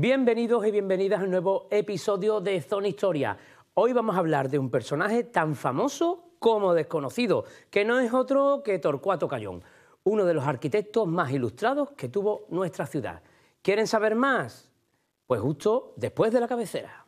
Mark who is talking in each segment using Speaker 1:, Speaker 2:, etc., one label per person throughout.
Speaker 1: Bienvenidos y bienvenidas a un nuevo episodio de Zona Historia. Hoy vamos a hablar de un personaje tan famoso como desconocido, que no es otro que Torcuato Cayón, uno de los arquitectos más ilustrados que tuvo nuestra ciudad. ¿Quieren saber más? Pues justo después de la cabecera.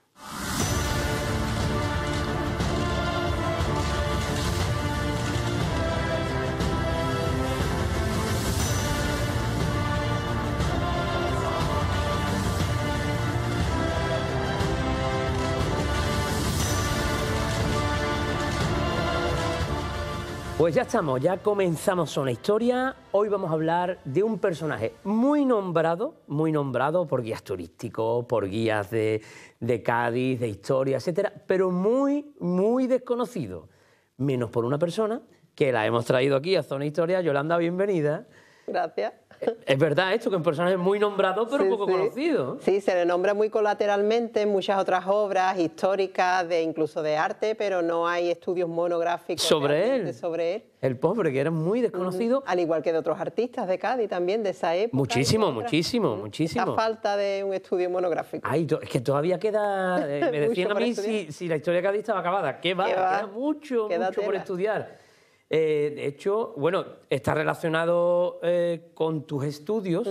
Speaker 1: Pues ya estamos, ya comenzamos una historia. Hoy vamos a hablar de un personaje muy nombrado, muy nombrado por guías turísticos, por guías de, de Cádiz, de historia, etcétera, pero muy, muy desconocido. Menos por una persona que la hemos traído aquí a Zona Historia. Yolanda, bienvenida. Gracias. Es verdad esto, que un personaje muy nombrado pero poco conocido.
Speaker 2: Sí, se le nombra muy colateralmente en muchas otras obras históricas, de, incluso de arte, pero no hay estudios monográficos sobre él. sobre él.
Speaker 1: El pobre, que era muy desconocido.
Speaker 2: al igual que de otros artistas de Cádiz también, de esa época. Muchísimo, muchísimo, muchísimo. La falta de un estudio monográfico.
Speaker 1: Ay, es que todavía queda... Eh, me decían a mí si, la historia de Cádiz estaba acabada. ¿Qué va? Queda
Speaker 2: mucho, Queda mucho por
Speaker 1: estudiar. Eh, de hecho, bueno, está relacionado eh, con tus estudios.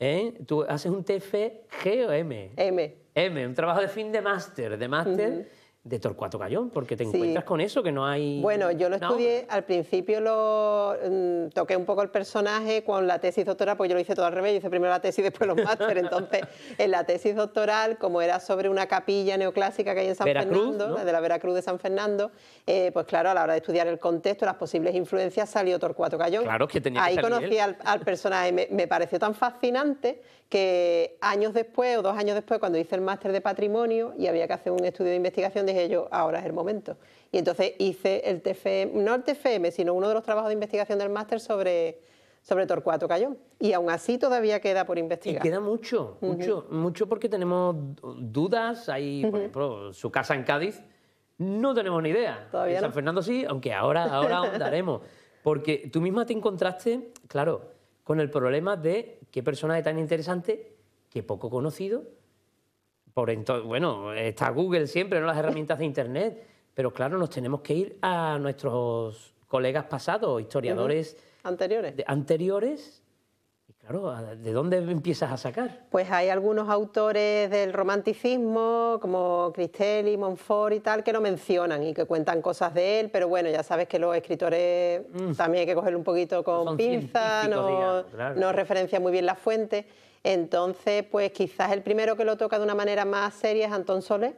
Speaker 1: ¿eh? Tú haces un TFG o M. M, un trabajo de fin de máster, de máster de Torcuato Cayón, porque te encuentras con eso, que no hay... Bueno, yo lo estudié,
Speaker 2: al principio lo mm, toqué un poco el personaje con la tesis doctoral, pues yo lo hice todo al revés, yo hice primero la tesis, y después los máster, entonces en la tesis doctoral, como era sobre una capilla neoclásica que hay en San Fernando, de la Veracruz de San Fernando, eh, pues claro, a la hora de estudiar el contexto, las posibles influencias, salió Torcuato Cayón. Claro, que tenía Ahí conocí al, personaje, me, pareció tan fascinante que años después, o dos años después, cuando hice el máster de patrimonio y había que hacer un estudio de investigación, yo, ahora es el momento. Y entonces hice el TFM, no el TFM, sino uno de los trabajos de investigación del máster sobre, sobre Torcuato Cayón. Y aún así todavía queda por investigar. Y queda mucho, mucho,
Speaker 1: mucho porque tenemos dudas. Hay, por ejemplo, su casa en Cádiz, no tenemos ni idea. ¿Todavía en San Fernando sí, aunque ahora, ahora daremos. Porque tú misma te encontraste, claro, con el problema de qué persona es tan interesante, que poco conocido, bueno, está Google siempre, ¿no? las herramientas de Internet, pero claro, nos tenemos que ir a nuestros colegas pasados, historiadores
Speaker 2: anteriores. De,
Speaker 1: anteriores. claro, ¿de dónde empiezas a sacar?
Speaker 2: Pues hay algunos autores del romanticismo, como Cristelli, Montfort y tal, que lo mencionan y que cuentan cosas de él, pero bueno, ya sabes que los escritores mm. también hay que coger un poquito con pinza, no, no referencia muy bien la fuente. Entonces, pues quizás el primero que lo toca de una manera más seria es Antón Sole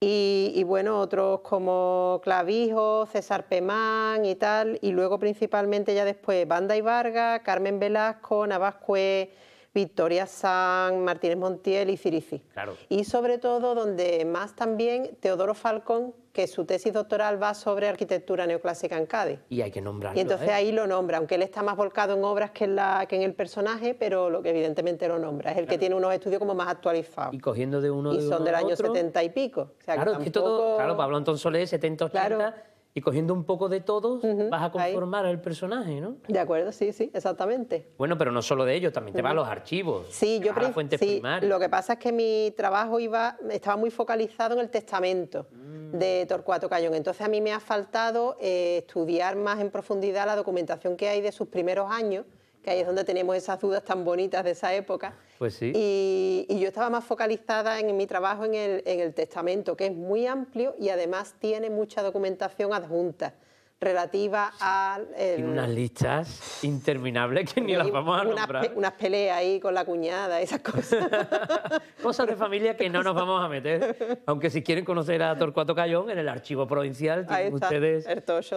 Speaker 2: Y, bueno, otros como Clavijo, César Pemán y tal. Y luego principalmente ya después Banda y Vargas, Carmen Velasco, Navascue, Victoria San, Martínez Montiel y Cirici. Y sobre todo, donde más también, Teodoro Falcón, que su tesis doctoral va sobre arquitectura neoclásica en Cádiz.
Speaker 1: Y hay que nombrarlo. Y entonces ¿eh? ahí
Speaker 2: lo nombra, aunque él está más volcado en obras que en, el personaje, pero lo que evidentemente lo nombra. Es el que tiene unos estudios como más actualizados.
Speaker 1: Y cogiendo de uno. son del año 70
Speaker 2: y pico. claro,
Speaker 1: Pablo Antón Solé, 70, 80 y cogiendo un poco de todos vas a conformar
Speaker 2: al personaje, ¿no? De acuerdo, sí, sí, exactamente.
Speaker 1: Bueno, pero no solo de ellos, también te van a los archivos. Sí, yo creo que Lo que
Speaker 2: pasa es que mi trabajo iba, estaba muy focalizado en el testamento mm. de Torcuato Cayón. Entonces a mí me ha faltado eh, estudiar más en profundidad la documentación que hay de sus primeros años, que ahí es donde tenemos esas dudas tan bonitas de esa época. Pues y, yo estaba más focalizada en mi trabajo en el, testamento, que es muy amplio y además tiene mucha documentación adjunta relativa pues a... Tiene unas
Speaker 1: listas interminables que ni las vamos a nombrar. Unas,
Speaker 2: peleas ahí con la cuñada, esas cosas.
Speaker 1: cosas de familia que no nos vamos a meter. Aunque si quieren conocer a Torcuato Cayón, en el archivo provincial tienen ustedes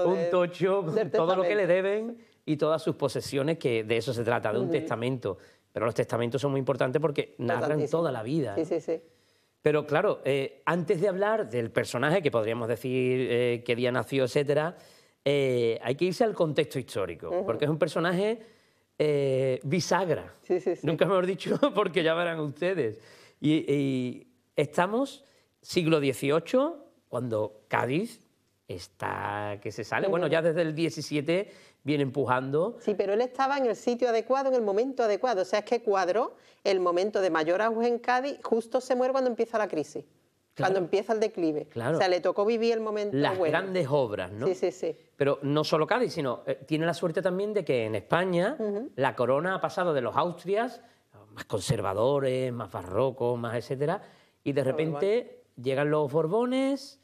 Speaker 1: un tocho con todo lo que le deben y todas sus posesiones, que de eso se trata, de un testamento pero los testamentos son muy importantes porque narran toda la vida. Sí, sí, sí. Pero claro, eh, antes de hablar del personaje, que podríamos decir eh, qué día nació, etc., eh, hay que irse al contexto histórico, porque es un personaje eh, bisagra. Sí, sí, sí. Nunca mejor dicho, porque ya verán ustedes. Y, estamos siglo XVIII, cuando Cádiz está que se sale. Bueno, ya desde el XVII viene empujando.
Speaker 2: Sí, pero él estaba en el sitio adecuado, en el momento adecuado. O sea, es que cuadró el momento de mayor auge en Cádiz, justo se muere cuando empieza la crisis. cuando empieza el declive. O sea, le tocó vivir el momento. Las grandes
Speaker 1: obras, ¿no? Sí, sí, sí. Pero no solo Cádiz, sino eh, tiene la suerte también de que en España la corona ha pasado de los Austrias, más conservadores, más barrocos, más etcétera, y de repente llegan los Borbones.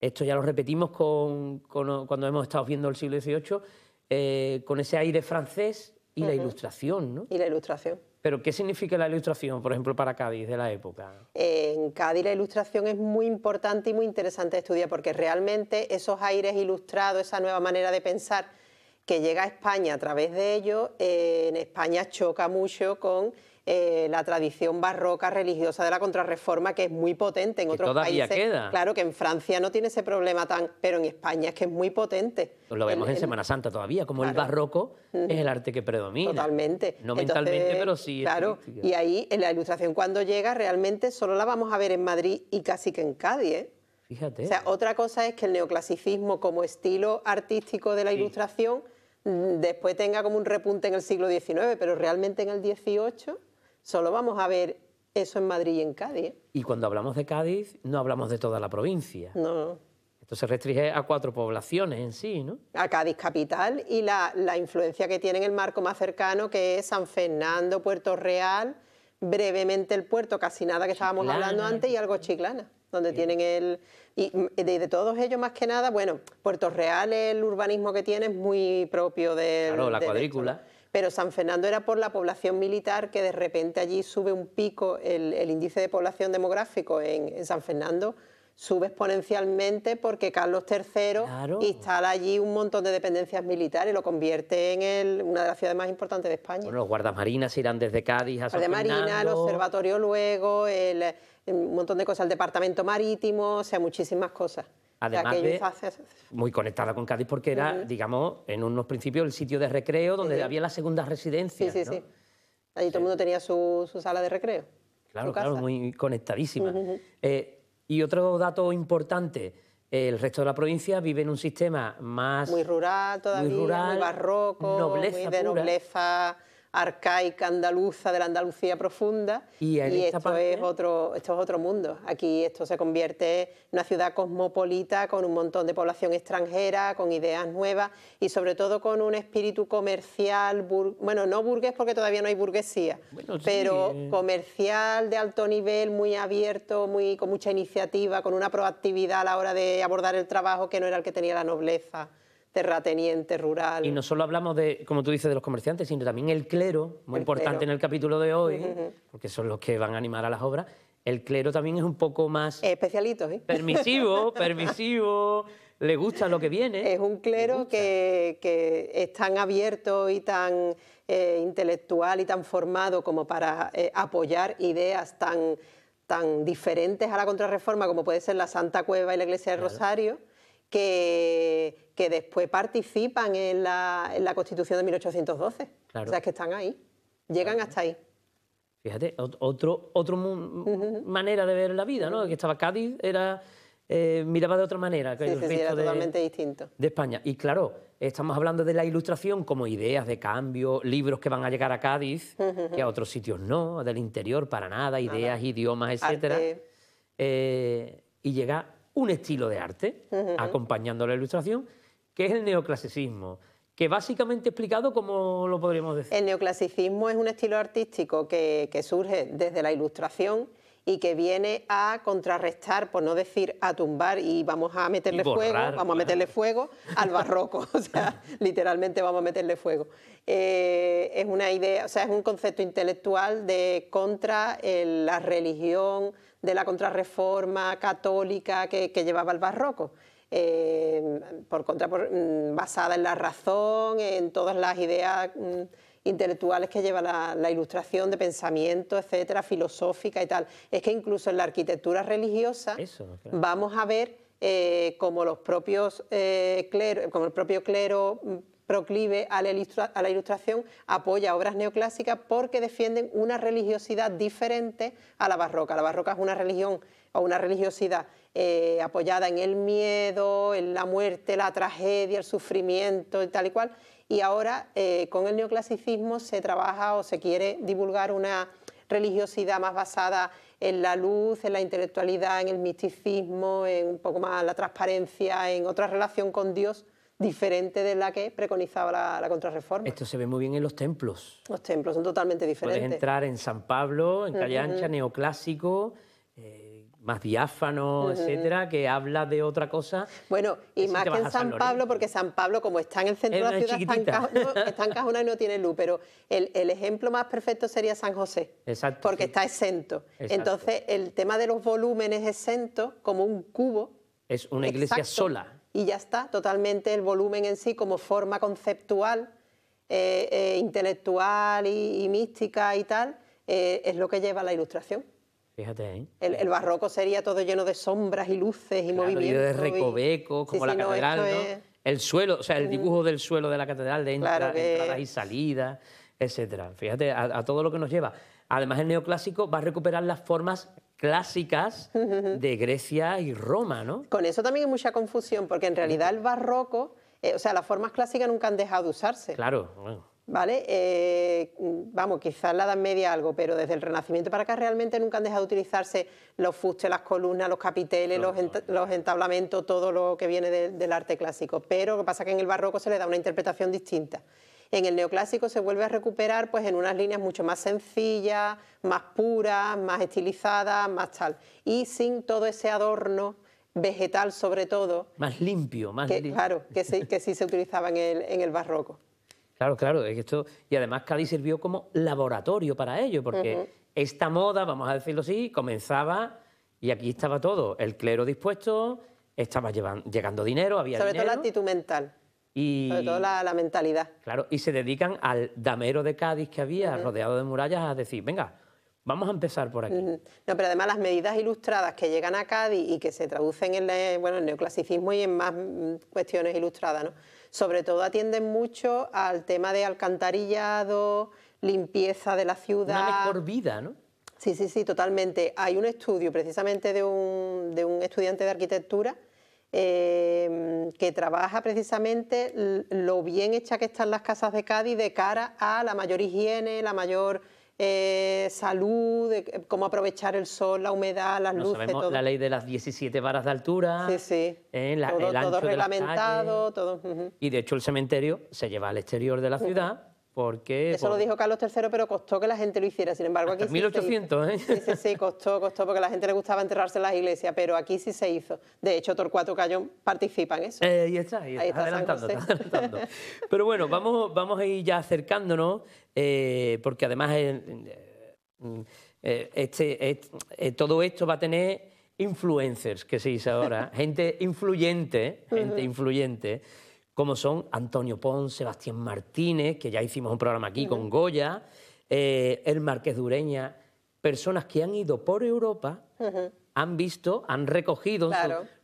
Speaker 1: Esto ya lo repetimos con, cuando hemos estado viendo el siglo XVIII eh, con ese aire francés y la ilustración, ¿no?
Speaker 2: Y la ilustración.
Speaker 1: ¿Pero qué significa la ilustración, por ejemplo, para Cádiz de la época?
Speaker 2: En Cádiz la ilustración es muy importante y muy interesante estudiar porque realmente esos aires ilustrados, esa nueva manera de pensar que llega a España a través de ellos, eh, en España choca mucho con eh, la tradición barroca religiosa de la contrarreforma, que es muy potente en otros países. Claro que en Francia no tiene ese problema tan, pero en España es que es muy potente.
Speaker 1: Pues lo vemos en, Semana Santa todavía, como el barroco es el arte que predomina.
Speaker 2: Totalmente. No mentalmente, pero sí. Claro, y ahí en la ilustración cuando llega realmente solo la vamos a ver en Madrid y casi que en Cádiz. ¿eh? Fíjate. O sea, otra cosa es que el neoclasicismo como estilo artístico de la ilustración mm, después tenga como un repunte en el siglo XIX, pero realmente en el XVIII solo vamos a ver eso en Madrid y en Cádiz.
Speaker 1: Y cuando hablamos de Cádiz, no hablamos de toda la provincia. No, Esto se restringe a cuatro poblaciones en sí, ¿no?
Speaker 2: A Cádiz capital y la, influencia que tiene en el marco más cercano, que es San Fernando, Puerto Real, brevemente el puerto, casi nada que estábamos hablando antes, y algo Chiclana, donde tienen el... Y de, todos ellos, más que nada, bueno, Puerto Real, el urbanismo que tiene es muy propio de... Claro, la cuadrícula pero San Fernando era por la población militar que de repente allí sube un pico, el, índice de población demográfico en, San Fernando sube exponencialmente porque Carlos III instala allí un montón de dependencias militares, lo convierte en una de las ciudades más importantes de España. Bueno,
Speaker 1: los guardamarinas irán desde Cádiz a San Fernando. Fernando. el
Speaker 2: observatorio luego, el, un montón de cosas, el departamento marítimo, o sea, muchísimas cosas.
Speaker 1: Además muy conectada con Cádiz porque era, digamos, en unos principios el sitio de recreo donde había la segunda
Speaker 2: residencia Sí, sí, sí. Allí todo el mundo tenía su, sala de recreo.
Speaker 1: Claro, claro, muy conectadísima. Eh, y otro dato importante, el resto de la provincia vive en un sistema más... Muy
Speaker 2: rural todavía, muy, barroco, nobleza muy de nobleza arcaica andaluza de la Andalucía profunda y, esto es otro mundo aquí esto se convierte en una ciudad cosmopolita con un montón de población extranjera con ideas nuevas y sobre todo con un espíritu comercial bueno no burgués porque todavía no hay burguesía pero eh. comercial de alto nivel muy abierto muy con mucha iniciativa con una proactividad a la hora de abordar el trabajo que no era el que tenía la nobleza terrateniente rural. Y
Speaker 1: no solo hablamos de, como tú dices, de los comerciantes, sino también el clero, muy importante en el capítulo de hoy, porque son los que van a animar a las obras. El clero también es un poco más...
Speaker 2: Especialito, ¿eh? Permisivo, permisivo,
Speaker 1: le gusta lo que viene.
Speaker 2: Es un clero que, que, es tan abierto y tan eh, intelectual y tan formado como para eh, apoyar ideas tan, tan diferentes a la contrarreforma como puede ser la Santa Cueva y la Iglesia del Rosario que, después participan en la, Constitución de 1812. O sea, que están ahí, llegan hasta ahí.
Speaker 1: Fíjate, otra manera de ver la vida, ¿no? Que estaba Cádiz, era eh, miraba de otra manera de, totalmente distinto. de España. Y claro, estamos hablando de la ilustración como ideas de cambio, libros que van a llegar a Cádiz, que a otros sitios no, del interior para nada, ideas, idiomas, etc. Eh, y llega un estilo de arte acompañando la ilustración, que es el neoclasicismo, que básicamente explicado como lo podríamos decir.
Speaker 2: El neoclasicismo es un estilo artístico que, surge desde la ilustración y que viene a contrarrestar, por no decir a tumbar y vamos a meterle fuego, vamos a meterle fuego al barroco, o sea, literalmente vamos a meterle fuego. Eh, es una idea, o sea, es un concepto intelectual de contra eh, la religión, de la contrarreforma católica que, llevaba el barroco. Eh, por contra, mm, basada en la razón, en todas las ideas mm, intelectuales que lleva la, ilustración de pensamiento, etcétera, filosófica y tal. Es que incluso en la arquitectura religiosa vamos a ver eh, como los propios eh, como el propio clero mm, proclive a la, ilustración, apoya obras neoclásicas porque defienden una religiosidad diferente a la barroca. La barroca es una religión o una religiosidad eh, apoyada en el miedo, en la muerte, la tragedia, el sufrimiento y tal y cual. Y ahora eh, con el neoclasicismo se trabaja o se quiere divulgar una religiosidad más basada en la luz, en la intelectualidad, en el misticismo, en un poco más la transparencia, en otra relación con Dios diferente de la que preconizaba la, contrarreforma.
Speaker 1: Esto se ve muy bien en los templos.
Speaker 2: Los templos son totalmente diferentes. Puedes entrar
Speaker 1: en San Pablo, en Calle Ancha, neoclásico, eh, más diáfano, etcétera, que habla de otra cosa.
Speaker 2: Bueno, y más que en San, Pablo, porque San Pablo, como está en el centro de la ciudad, está, en Cajuna y no tiene luz, pero el, ejemplo más perfecto sería San José, Exacto, porque está exento. Entonces, el tema de los volúmenes exentos, como un cubo...
Speaker 1: Es una iglesia sola
Speaker 2: y ya está, totalmente el volumen en sí como forma conceptual, eh, eh, intelectual y, mística y tal, eh, es lo que lleva la ilustración.
Speaker 1: Fíjate, ¿eh? El,
Speaker 2: barroco sería todo lleno de sombras y luces y movimientos. de recovecos,
Speaker 1: como la catedral, no, El suelo, o sea, el mm. dibujo del suelo de la catedral, de entrada, entradas y salidas, etcétera. Fíjate, a todo lo que nos lleva. Además, el neoclásico va a recuperar las formas clásicas de Grecia y Roma, ¿no?
Speaker 2: Con eso también hay mucha confusión, porque en realidad el barroco, eh, o sea, las formas clásicas nunca han dejado de usarse.
Speaker 1: Claro,
Speaker 2: ¿Vale? Eh, vamos, quizás la Edad Media algo, pero desde el Renacimiento para acá realmente nunca han dejado de utilizarse los fustes, las columnas, los capiteles, los, entablamentos, todo lo que viene del arte clásico. Pero lo que pasa es que en el barroco se le da una interpretación distinta en el neoclásico se vuelve a recuperar pues en unas líneas mucho más sencillas, más puras, más estilizadas, más tal, y sin todo ese adorno vegetal sobre todo.
Speaker 1: Más limpio, más Claro,
Speaker 2: que sí, que sí se utilizaba en el, barroco.
Speaker 1: Claro, claro, esto, y además Cádiz sirvió como laboratorio para ello, porque esta moda, vamos a decirlo así, comenzaba y aquí estaba todo, el clero dispuesto, estaba llegando dinero, había... Sobre todo la
Speaker 2: actitud mental.
Speaker 1: Sobre todo la, mentalidad. Claro, y se dedican al damero de Cádiz que había, rodeado de murallas, a decir, venga, vamos a empezar por aquí.
Speaker 2: No, pero además las medidas ilustradas que llegan a Cádiz y que se traducen en el, neoclasicismo y en más mm, cuestiones ilustradas, ¿no? Sobre todo atienden mucho al tema de alcantarillado, limpieza de la ciudad. Una mejor vida, ¿no? Sí, sí, sí, totalmente. Hay un estudio precisamente de un, de un estudiante de arquitectura Em, que trabaja precisamente lo bien hecha que están las casas de Cádiz de cara a la mayor higiene, la mayor eh, salud, eh, cómo aprovechar el sol, la humedad, las luces. La ley
Speaker 1: de las 17 varas de altura. Eh, todo, el reglamentado, Y de hecho el cementerio se lleva al exterior de la ciudad. Porque, Eso lo dijo
Speaker 2: Carlos III, pero costó que la gente lo hiciera. Sin embargo, aquí 1800, se ¿eh? Sí, sí, sí, costó, costó, porque a la gente le gustaba enterrarse en las iglesias, pero aquí sí se hizo. De hecho, Torcuato Cayón participa en eso. y eh, está, ahí está, adelantando, está adelantando.
Speaker 1: Pero bueno, vamos, vamos a ir ya acercándonos, eh, porque además eh, este, este todo esto va a tener influencers, que se dice ahora, gente influyente, gente influyente como son Antonio Pons, Sebastián Martínez, que ya hicimos un programa aquí con Goya, eh, el Marqués Ureña, personas que han ido por Europa, han visto, han recogido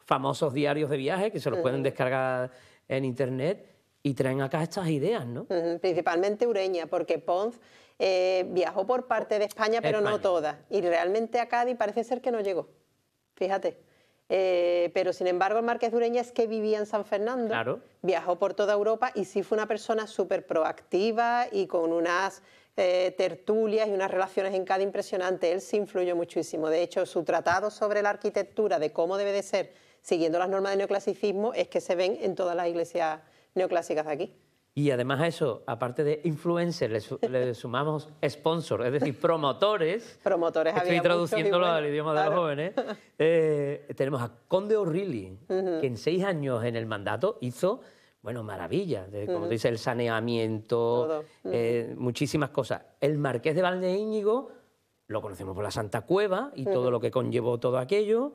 Speaker 1: famosos diarios de viaje, que se los pueden descargar en Internet, y traen acá estas ideas, ¿no?
Speaker 2: Principalmente Ureña, porque Pons eh, viajó por parte de España, pero no toda, y realmente a Cádiz parece ser que no llegó. Fíjate. Eh, pero sin embargo, el Márquez Dureña es que vivía en San Fernando, viajó por toda Europa y sí fue una persona súper proactiva y con unas eh, tertulias y unas relaciones en cada impresionante. Él sí influyó muchísimo. De hecho, su tratado sobre la arquitectura, de cómo debe de ser, siguiendo las normas del neoclasicismo, es que se ven en todas las iglesias neoclásicas de aquí.
Speaker 1: Y además a eso, aparte de influencer, le, sumamos sponsor, es decir, promotores. promotores Estoy traduciéndolo al idioma de los jóvenes. Eh, tenemos a Conde O'Reilly, que en seis años en el mandato hizo, bueno, maravillas, como dice, el saneamiento, eh, muchísimas cosas. El Marqués de Valde lo conocemos por la Santa Cueva y todo lo que conllevó todo aquello.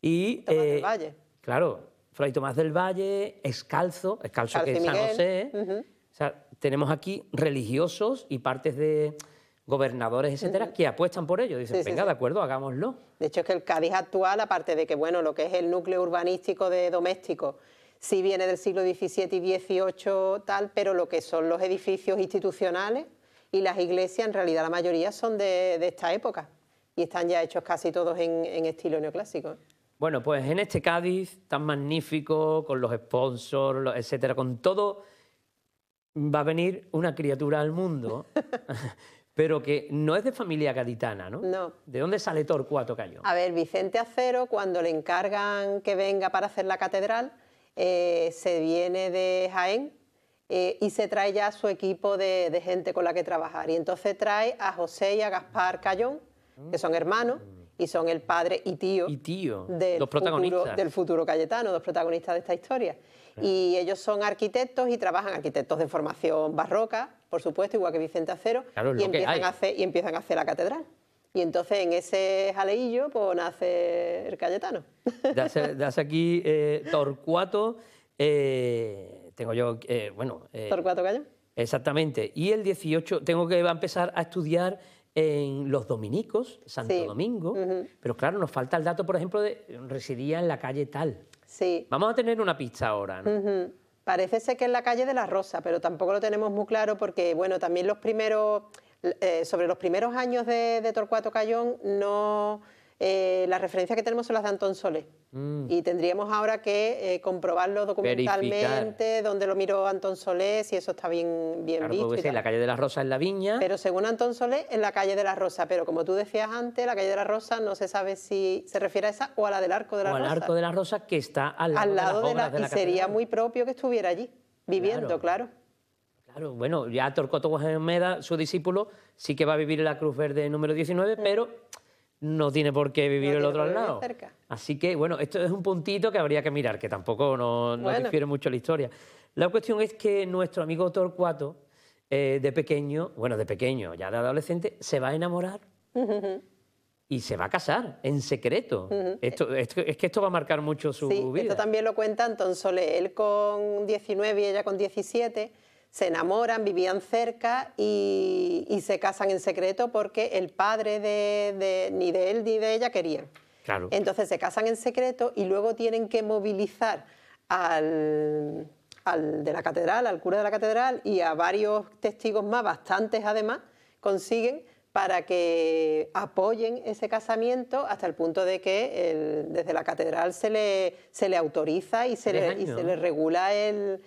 Speaker 1: Y eh, Valle. Claro, Fray Tomás del Valle, Escalzo, Escalzo que es San José. O sea, tenemos aquí religiosos y partes de gobernadores, etcétera, que apuestan por ello. Dicen, venga, de acuerdo, hagámoslo.
Speaker 2: De hecho, es que el Cádiz actual, aparte de que, bueno, lo que es el núcleo urbanístico de doméstico, sí viene del siglo XVII y XVIII, tal, pero lo que son los edificios institucionales y las iglesias, en realidad la mayoría son de, esta época y están ya hechos casi todos en, estilo neoclásico.
Speaker 1: Bueno, pues en este Cádiz tan magnífico, con los sponsors, etcétera, con todo, va a venir una criatura al mundo, pero que no es de familia gaditana, ¿no? No. ¿De dónde sale Torcuato Cayo?
Speaker 2: A ver, Vicente Acero, cuando le encargan que venga para hacer la catedral, eh, se viene de Jaén eh, y se trae ya su equipo de, gente con la que trabajar. Y entonces trae a José y a Gaspar Cayón, que son hermanos y son el padre y tío, y
Speaker 1: del, los Futuro, del
Speaker 2: futuro Cayetano, dos protagonistas de esta historia. Y ellos son arquitectos y trabajan arquitectos de formación barroca, por supuesto, igual que Vicente Acero, y, empiezan a hacer, la catedral. Y entonces en ese jaleillo pues, nace el Cayetano.
Speaker 1: Das aquí eh, Torcuato, eh, tengo yo, eh, bueno... ¿Torcuato Cayo? Exactamente. Y el 18 tengo que va a empezar a estudiar en los dominicos, Santo Domingo, pero claro, nos falta el dato, por ejemplo, de residía en la calle tal. Sí. Vamos a tener una pista ahora,
Speaker 2: ¿no? Parece ser que en la calle de la Rosa, pero tampoco lo tenemos muy claro porque, bueno, también los primeros, eh, sobre los primeros años de, de Torcuato Cayón no eh, las referencias que tenemos son las de Antón Solé. Mm. Y tendríamos ahora que eh, comprobarlo documentalmente, dónde lo miró Antón Solé, si eso está bien, bien visto. en la calle de las Rosas en la viña. Pero según Antón Solé, en la calle de las Rosas. Pero como tú decías antes, la calle de las Rosas no se sabe si se refiere a esa o a la del Arco de las Rosas. O al Arco de
Speaker 1: las Rosa que está al lado, de, la, de Y sería
Speaker 2: muy propio que estuviera allí, viviendo, claro.
Speaker 1: claro. bueno, ya Torcuato Meda, su discípulo, sí que va a vivir en la Cruz Verde número 19, mm. pero no tiene por qué vivir el otro al lado. Así que, bueno, esto es un puntito que habría que mirar, que tampoco no refiere difiere mucho la historia. La cuestión es que nuestro amigo Torcuato, eh, de pequeño, bueno, de pequeño, ya de adolescente, se va a enamorar y se va a casar en secreto. esto, es que esto va a marcar mucho su vida. Esto
Speaker 2: también lo cuenta Anton Sole, él con 19 y ella con 17 se enamoran, vivían cerca y, se casan en secreto porque el padre de, ni de él ni de ella querían. Entonces se casan en secreto y luego tienen que movilizar al, al de la catedral, al cura de la catedral y a varios testigos más, bastantes además, consiguen para que apoyen ese casamiento hasta el punto de que desde la catedral se le, autoriza y se le, regula el,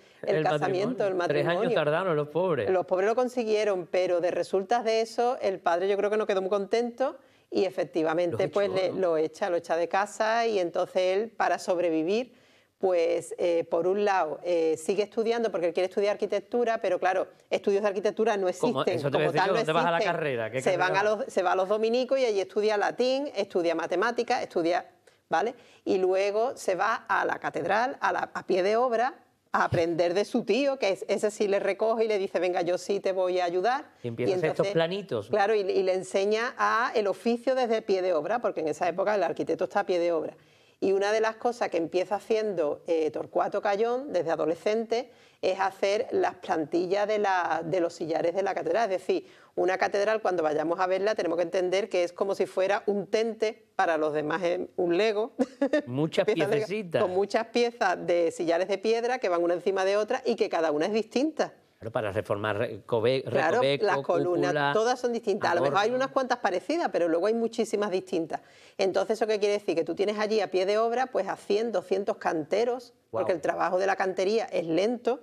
Speaker 2: casamiento, el matrimonio. Tres años tardaron los pobres. Los pobres lo consiguieron, pero de resultas de eso el padre yo creo que no quedó muy contento y efectivamente pues lo echa, lo echa de casa y entonces él para sobrevivir pues eh, por un lado eh, sigue estudiando porque él quiere estudiar arquitectura, pero claro, estudios de arquitectura no existen. Como, tal, Vas a la carrera? se, Van se va a los dominicos y allí estudia latín, estudia matemáticas, estudia, ¿vale? Y luego se va a la catedral, a, pie de obra, a aprender de su tío, que ese sí le recoge y le dice, venga, yo sí te voy a ayudar. Y empieza a hacer estos planitos. Claro, y, y, le enseña a el oficio desde pie de obra, porque en esa época el arquitecto está a pie de obra. Y una de las cosas que empieza haciendo eh, Torcuato Cayón desde adolescente es hacer las plantillas de, los sillares de la catedral. Es decir, una catedral cuando vayamos a verla tenemos que entender que es como si fuera un tente para los demás, un lego.
Speaker 1: Muchas piececitas. Con
Speaker 2: muchas piezas de sillares de piedra que van una encima de otra y que cada una es distinta
Speaker 1: para reformar eh, cobe claro, las columnas, todas son distintas. A lo mejor hay unas
Speaker 2: cuantas parecidas, pero luego hay muchísimas distintas. Entonces, ¿eso qué quiere decir? Que tú tienes allí a pie de obra pues a 100, 200 canteros, porque el trabajo de la cantería es lento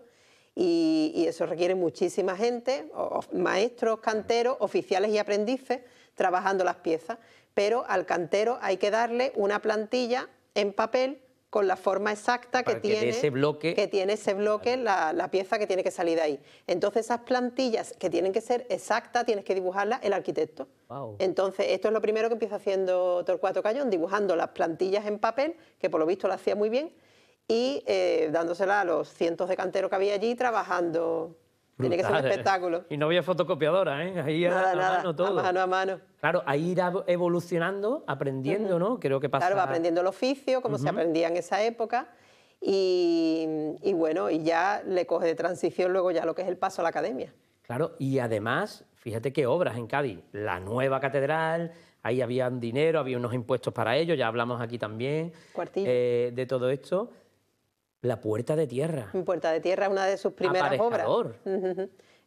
Speaker 2: y, eso requiere muchísima gente, maestros, canteros, oficiales y aprendices trabajando las piezas. Pero al cantero hay que darle una plantilla en papel con la forma exacta que, tiene, ese bloque... que tiene ese bloque la, pieza que tiene que salir de ahí. Entonces esas plantillas que tienen que ser exactas, tienes que dibujarlas el arquitecto. Entonces esto es lo primero que empieza haciendo Torcuato Cayón, dibujando las plantillas en papel, que por lo visto lo hacía muy bien, y eh, dándosela a los cientos de canteros que había allí trabajando
Speaker 1: tiene que ser un ¿eh? espectáculo. Y no había fotocopiadora, ¿eh? Ahí era a, mano todo. A mano a mano. Claro, ahí ir evolucionando, aprendiendo, ¿no? Creo que pasa. Claro, aprendiendo
Speaker 2: el oficio, como se aprendía en esa época. Y, bueno, y ya le coge de transición luego ya lo que es el paso a la academia.
Speaker 1: Claro, y además, fíjate qué obras en Cádiz. La nueva catedral, ahí había dinero, había unos impuestos para ello, ya hablamos aquí también eh, de todo esto. La Puerta de Tierra.
Speaker 2: Puerta de Tierra es una de sus primeras obras.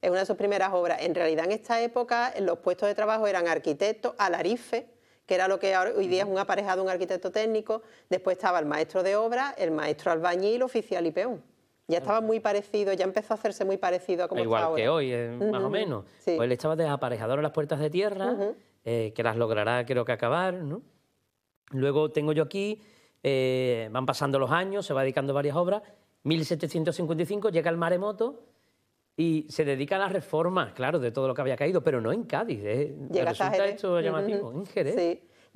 Speaker 2: Es una de sus primeras obras. En realidad, en esta época, los puestos de trabajo eran arquitectos, alarife, que era lo que hoy día es un aparejado, un arquitecto técnico. Después estaba el maestro de obra, el maestro albañil, oficial y peón. Ya estaba muy parecido, ya empezó a hacerse muy parecido a como Igual está que
Speaker 1: hoy, eh, más o menos. Pues él estaba de aparejador a las puertas de tierra, eh, que las logrará, creo que acabar, Luego tengo yo aquí eh, van pasando los años, se va dedicando varias obras. 1755 llega el maremoto y se dedica a las reformas, claro, de todo lo que había caído, pero no en Cádiz. Resulta esto llamativo,
Speaker 2: en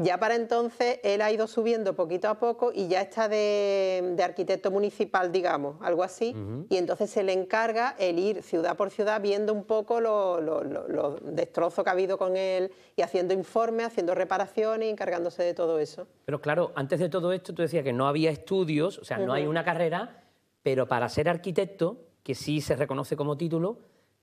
Speaker 2: ya para entonces él ha ido subiendo poquito a poco y ya está de, arquitecto municipal, digamos, algo así, y entonces se le encarga el ir ciudad por ciudad viendo un poco los lo, lo, destrozos que ha habido con él y haciendo informes, haciendo reparaciones y encargándose de todo eso.
Speaker 1: Pero claro, antes de todo esto tú decías que no había estudios, o sea, no hay una carrera, pero para ser arquitecto, que sí se reconoce como título,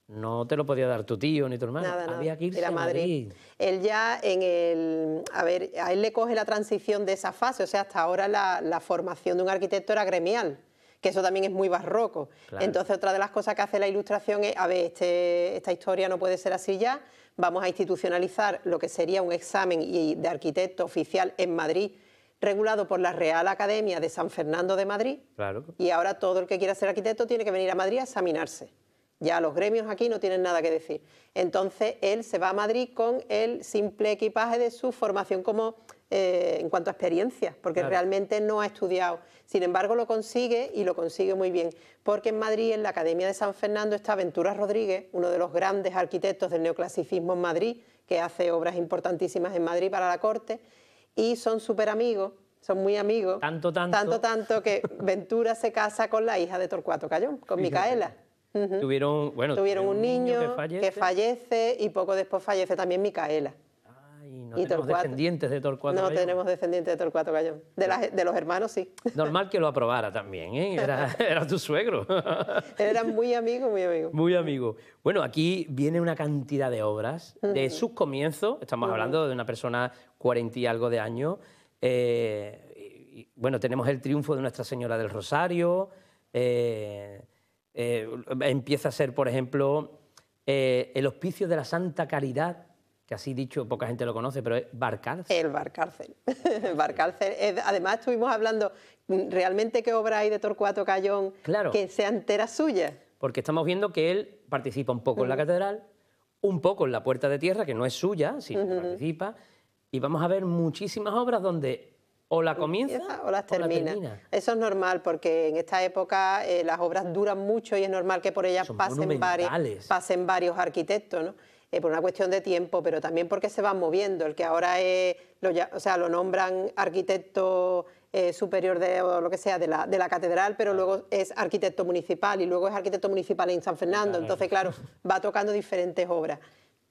Speaker 1: no te lo podía dar tu tío ni tu hermano. Había que irse a Madrid.
Speaker 2: Él ya en el... A ver, a él le coge la transición de esa fase. O sea, hasta ahora la, formación de un arquitecto era gremial que eso también es muy barroco. Entonces, otra de las cosas que hace la ilustración es, a ver, este, esta historia no puede ser así ya, vamos a institucionalizar lo que sería un examen de arquitecto oficial en Madrid, regulado por la Real Academia de San Fernando de Madrid, claro. y ahora todo el que quiera ser arquitecto tiene que venir a Madrid a examinarse. Ya los gremios aquí no tienen nada que decir. Entonces él se va a Madrid con el simple equipaje de su formación como eh, en cuanto a experiencia porque realmente no ha estudiado. Sin embargo, lo consigue y lo consigue muy bien, porque en Madrid, en la Academia de San Fernando, está Ventura Rodríguez, uno de los grandes arquitectos del neoclasicismo en Madrid, que hace obras importantísimas en Madrid para la corte, y son súper amigos, son muy amigos. Tanto, tanto. Tanto, tanto que Ventura se casa con la hija de Torcuato Cayón, con Micaela.
Speaker 1: Tuvieron, bueno, tuvieron, un niño, que,
Speaker 2: fallece. y poco después fallece también Micaela.
Speaker 1: Ay, no y tenemos descendientes de Torcuato No tenemos
Speaker 2: descendientes de Torcuato Gallón. De, de, los hermanos, sí.
Speaker 1: Normal que lo aprobara también, ¿eh? Era, tu suegro. era muy amigo, muy amigo. Muy amigo. Bueno, aquí viene una cantidad de obras. De sus comienzos, estamos hablando de una persona cuarenta y algo de años. Eh, bueno, tenemos el triunfo de Nuestra Señora del Rosario. Eh, eh, empieza a ser, por ejemplo, eh, el hospicio de la Santa Caridad, que así dicho poca gente lo conoce, pero es Barcárcel. El Barcárcel.
Speaker 2: Además estuvimos hablando mm, realmente qué obra hay de Torcuato Cayón claro, que sea entera suya.
Speaker 1: Porque estamos viendo que él participa un poco en la catedral, un poco en la Puerta de Tierra, que no es suya, sino que participa, y vamos a ver muchísimas obras donde o la comienza, o, las termina.
Speaker 2: Eso es normal porque en esta época eh, las obras duran mucho y es normal que por ellas pasen varios, pasen varios arquitectos, ¿no? Eh, por una cuestión de tiempo, pero también porque se van moviendo. El que ahora es, lo, o sea, lo nombran arquitecto eh, superior de lo que sea de la, de la catedral, pero luego es arquitecto municipal y luego es arquitecto municipal en San Fernando. Entonces, claro, va tocando diferentes obras.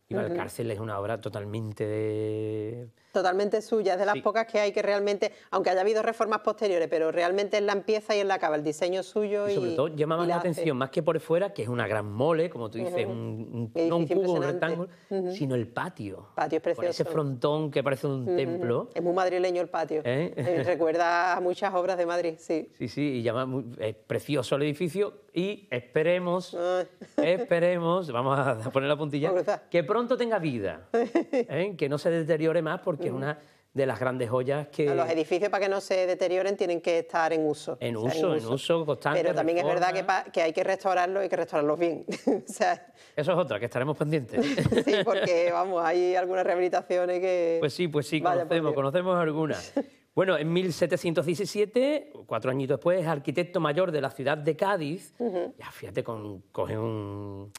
Speaker 2: Y Valcárcel
Speaker 1: es una obra totalmente de
Speaker 2: totalmente suya, es de las pocas que hay que realmente, aunque haya habido reformas posteriores, pero realmente él la empieza y él la acaba, el diseño suyo. Y sobre todo llama más la, atención,
Speaker 1: más que por fuera, que es una gran mole, como tú dices, un, no un cubo, un rectángulo, sino el patio.
Speaker 2: Patio precioso. Con ese
Speaker 1: frontón que parece un templo.
Speaker 2: Es muy madrileño el patio.
Speaker 1: ¿Eh? Eh,
Speaker 2: recuerda a muchas obras de Madrid, sí.
Speaker 1: Sí, sí, y llama es precioso el edificio y esperemos, ah. esperemos, vamos a poner la puntilla, que pronto tenga vida, ¿eh? que no se deteriore más porque es una de las grandes joyas que... Los
Speaker 2: edificios para que no se deterioren tienen que estar en uso. En uso, en, uso.
Speaker 1: constante. Pero también es verdad
Speaker 2: que, hay que restaurarlo y que restaurarlo bien. Eso
Speaker 1: es otra, que estaremos pendientes.
Speaker 2: sí, porque vamos, hay algunas rehabilitaciones que...
Speaker 1: Pues sí, pues sí, conocemos, algunas. Bueno, en 1717, cuatro añitos después, arquitecto mayor de la ciudad de Cádiz. Ya ah, fíjate, coge un,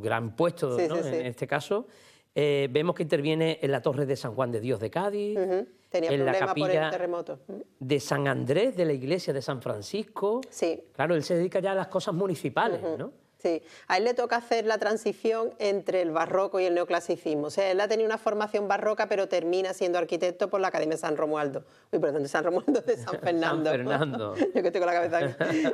Speaker 1: gran puesto en este caso. Eh, vemos que interviene en la torre de San Juan de Dios de Cádiz,
Speaker 2: en la capilla
Speaker 1: de San Andrés, de la iglesia de San Francisco. Claro, él se dedica ya a las cosas municipales,
Speaker 2: ¿no? Sí, a él le toca hacer la transición entre el barroco y el neoclasicismo. O sea, él ha tenido una formación barroca, pero termina siendo arquitecto por la Academia San Romualdo. Uy, perdón, San Romualdo, de San Fernando. San Fernando. Yo que estoy la cabeza aquí.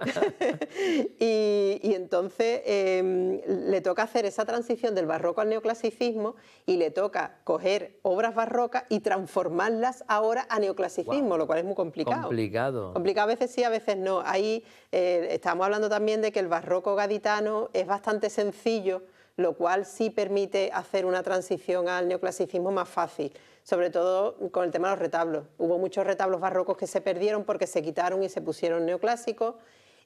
Speaker 2: y, entonces em, le toca hacer esa transición del barroco al neoclasicismo y le toca coger obras barrocas y transformarlas ahora a neoclasicismo, lo cual es muy complicado.
Speaker 1: Complicado. Complicado
Speaker 2: a veces sí, a veces no. Ahí eh, estamos hablando también de que el barroco gaditano es bastante sencillo, lo cual sí permite hacer una transición al neoclasicismo más fácil, sobre todo con el tema de los retablos. Hubo muchos retablos barrocos que se perdieron porque se quitaron y se pusieron neoclásicos.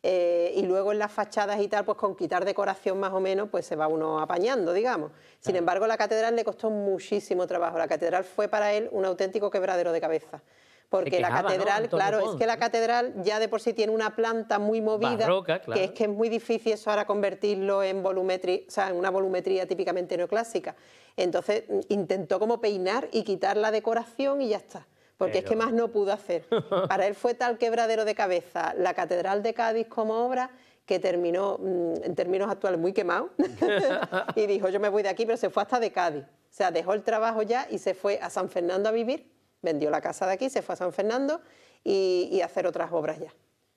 Speaker 2: Eh, y luego en las fachadas y tal, pues con quitar decoración más o menos, pues se va uno apañando, digamos. Sin embargo, la catedral le costó muchísimo trabajo. La catedral fue para él un auténtico quebradero de cabeza
Speaker 1: porque la catedral, claro, es que la
Speaker 2: catedral ya de por sí tiene una planta muy movida, que es que es muy difícil eso ahora convertirlo en volumetría, o sea, en una volumetría típicamente neoclásica. Entonces mm, intentó como peinar y quitar la decoración y ya está porque es que más no pudo hacer. Para él fue tal quebradero de cabeza la Catedral de Cádiz como obra que terminó, mm, en términos actuales, muy quemado, y dijo, yo me voy de aquí, pero se fue hasta de Cádiz. O sea, dejó el trabajo ya y se fue a San Fernando a vivir vendió la casa de aquí, se fue a San Fernando y, y hacer otras obras ya.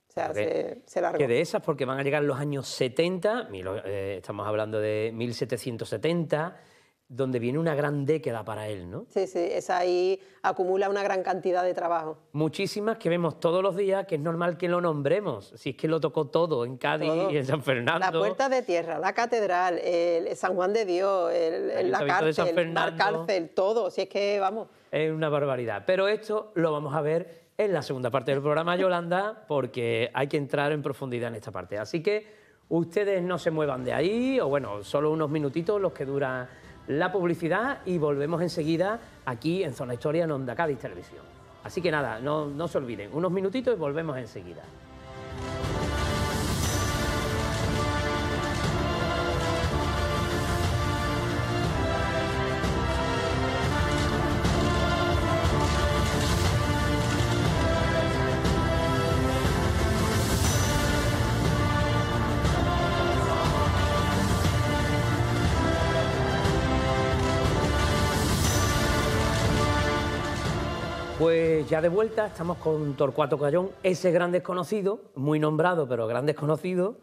Speaker 2: O sea, se, largó. Que de
Speaker 1: esas, porque van a llegar los años 70, eh, estamos hablando de 1770, donde viene una gran década para él, ¿no?
Speaker 2: Sí, sí, esa ahí acumula una gran cantidad de trabajo.
Speaker 1: Muchísimas que vemos todos los días, que es normal que lo nombremos, si es que lo tocó todo en Cádiz y en San Fernando. La Puerta
Speaker 2: de Tierra, la Catedral, el San Juan de Dios, el, la cárcel, la cárcel, todo, si es que vamos.
Speaker 1: Es una barbaridad, pero esto lo vamos a ver en la segunda parte del programa, Yolanda, porque hay que entrar en profundidad en esta parte. Así que ustedes no se muevan de ahí, o bueno, solo unos minutitos los que duran la publicidad y volvemos enseguida aquí en Zona Historia en Onda Cádiz Televisión. Así que nada, no, no se olviden, unos minutitos y volvemos enseguida. ya de vuelta, estamos con Torcuato Cayón, ese gran desconocido, muy nombrado, pero gran desconocido.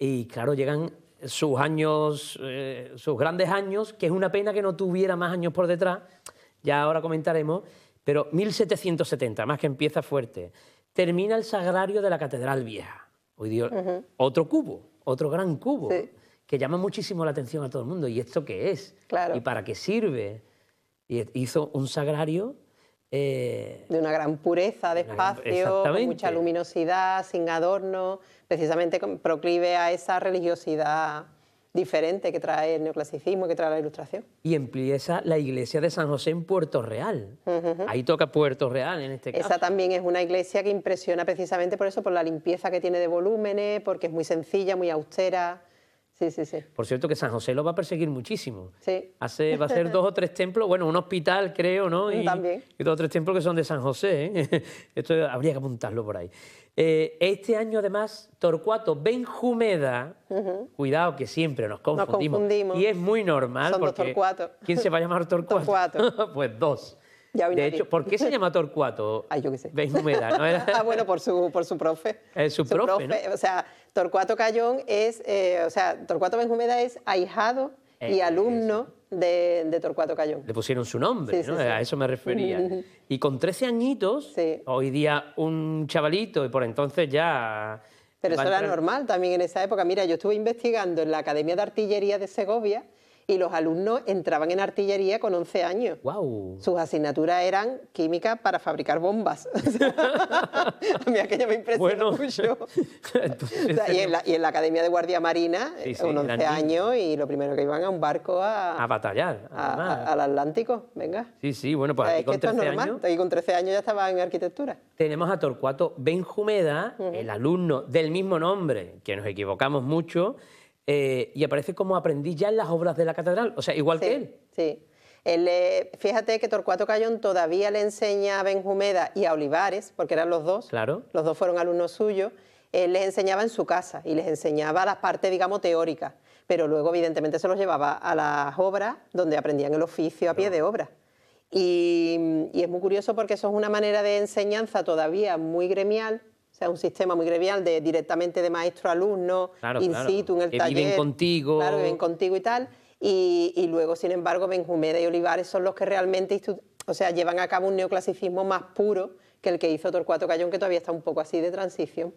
Speaker 1: Y claro, llegan sus años, eh, sus grandes años, que es una pena que no tuviera más años por detrás, ya ahora comentaremos, pero 1770, más que empieza fuerte, termina el sagrario de la Catedral Vieja. Hoy Dios, otro cubo, otro gran cubo, que llama muchísimo la atención a todo el mundo. ¿Y esto qué es? ¿Y para qué sirve? Y hizo un sagrario
Speaker 2: eh, de una gran pureza de espacio, mucha luminosidad, sin adorno, precisamente proclive a esa religiosidad diferente que trae el neoclasicismo, que trae la ilustración.
Speaker 1: Y empieza la iglesia de San José en Puerto Real. Ahí toca Puerto Real en este caso. Esa
Speaker 2: también es una iglesia que impresiona precisamente por eso, por la limpieza que tiene de volúmenes, porque es muy sencilla, muy austera Sí, sí, sí.
Speaker 1: Por cierto que San José lo va a perseguir muchísimo. Sí. Hace, va a ser dos o tres templos, bueno, un hospital creo, ¿no? Mm, y, También. Y dos o tres templos que son de San José. ¿eh? Esto habría que apuntarlo por ahí. Eh, este año además, Torcuato Benjumeda, cuidado que siempre nos confundimos. nos confundimos. Y es muy normal. porque, ¿Quién se va a llamar Torcuato? Torcuato. pues dos de hecho, ¿por qué se llama Torcuato? Ay, yo qué sé. ¿no? ah,
Speaker 2: bueno, por su, por su profe.
Speaker 1: Eh, su, profe,
Speaker 2: O sea, Torcuato Cayón es, eh, o sea, Torcuato Benjumeda es ahijado y eh, alumno de, Torcuato Cayón.
Speaker 1: Le pusieron su nombre, ¿no? A eso me refería. y con 13 añitos, hoy día un chavalito, y por entonces ya...
Speaker 2: Pero eso era normal también en esa época. Mira, yo estuve investigando en la Academia de Artillería de Segovia, y los alumnos entraban en artillería con 11 años. Wow. Sus asignaturas eran química para fabricar bombas. a mí aquello me impresionó mucho. y, en la, Academia de Guardia Marina, con 11 años, y lo primero que iban a un barco a...
Speaker 1: A batallar,
Speaker 2: al Atlántico, venga.
Speaker 1: Sí, sí, bueno, pues es con que esto es normal. Años...
Speaker 2: Aquí con 13 años ya estaba en arquitectura.
Speaker 1: Tenemos a Torcuato Benjumeda, el alumno del mismo nombre, que nos equivocamos mucho, eh, y aparece como aprendí ya en las obras de la catedral, o sea, igual que él.
Speaker 2: Sí. Él, eh, fíjate que Torcuato Cayón todavía le enseña a Benjumeda y a Olivares, porque eran los dos. Claro. Los dos fueron alumnos suyos. Él les enseñaba en su casa y les enseñaba las partes, digamos, teóricas. Pero luego, evidentemente, se los llevaba a las obras donde aprendían el oficio a pie de obra. y es muy curioso porque eso es una manera de enseñanza todavía muy gremial, sea, un sistema muy grevial de directamente de maestro alumno, in situ en el que taller. Viven contigo. Claro, viven contigo y tal. Y, luego, sin embargo, Benjumeda y Olivares son los que realmente o sea, llevan a cabo un neoclasicismo más puro que el que hizo Torcuato Cayón, que todavía está un poco así de transición.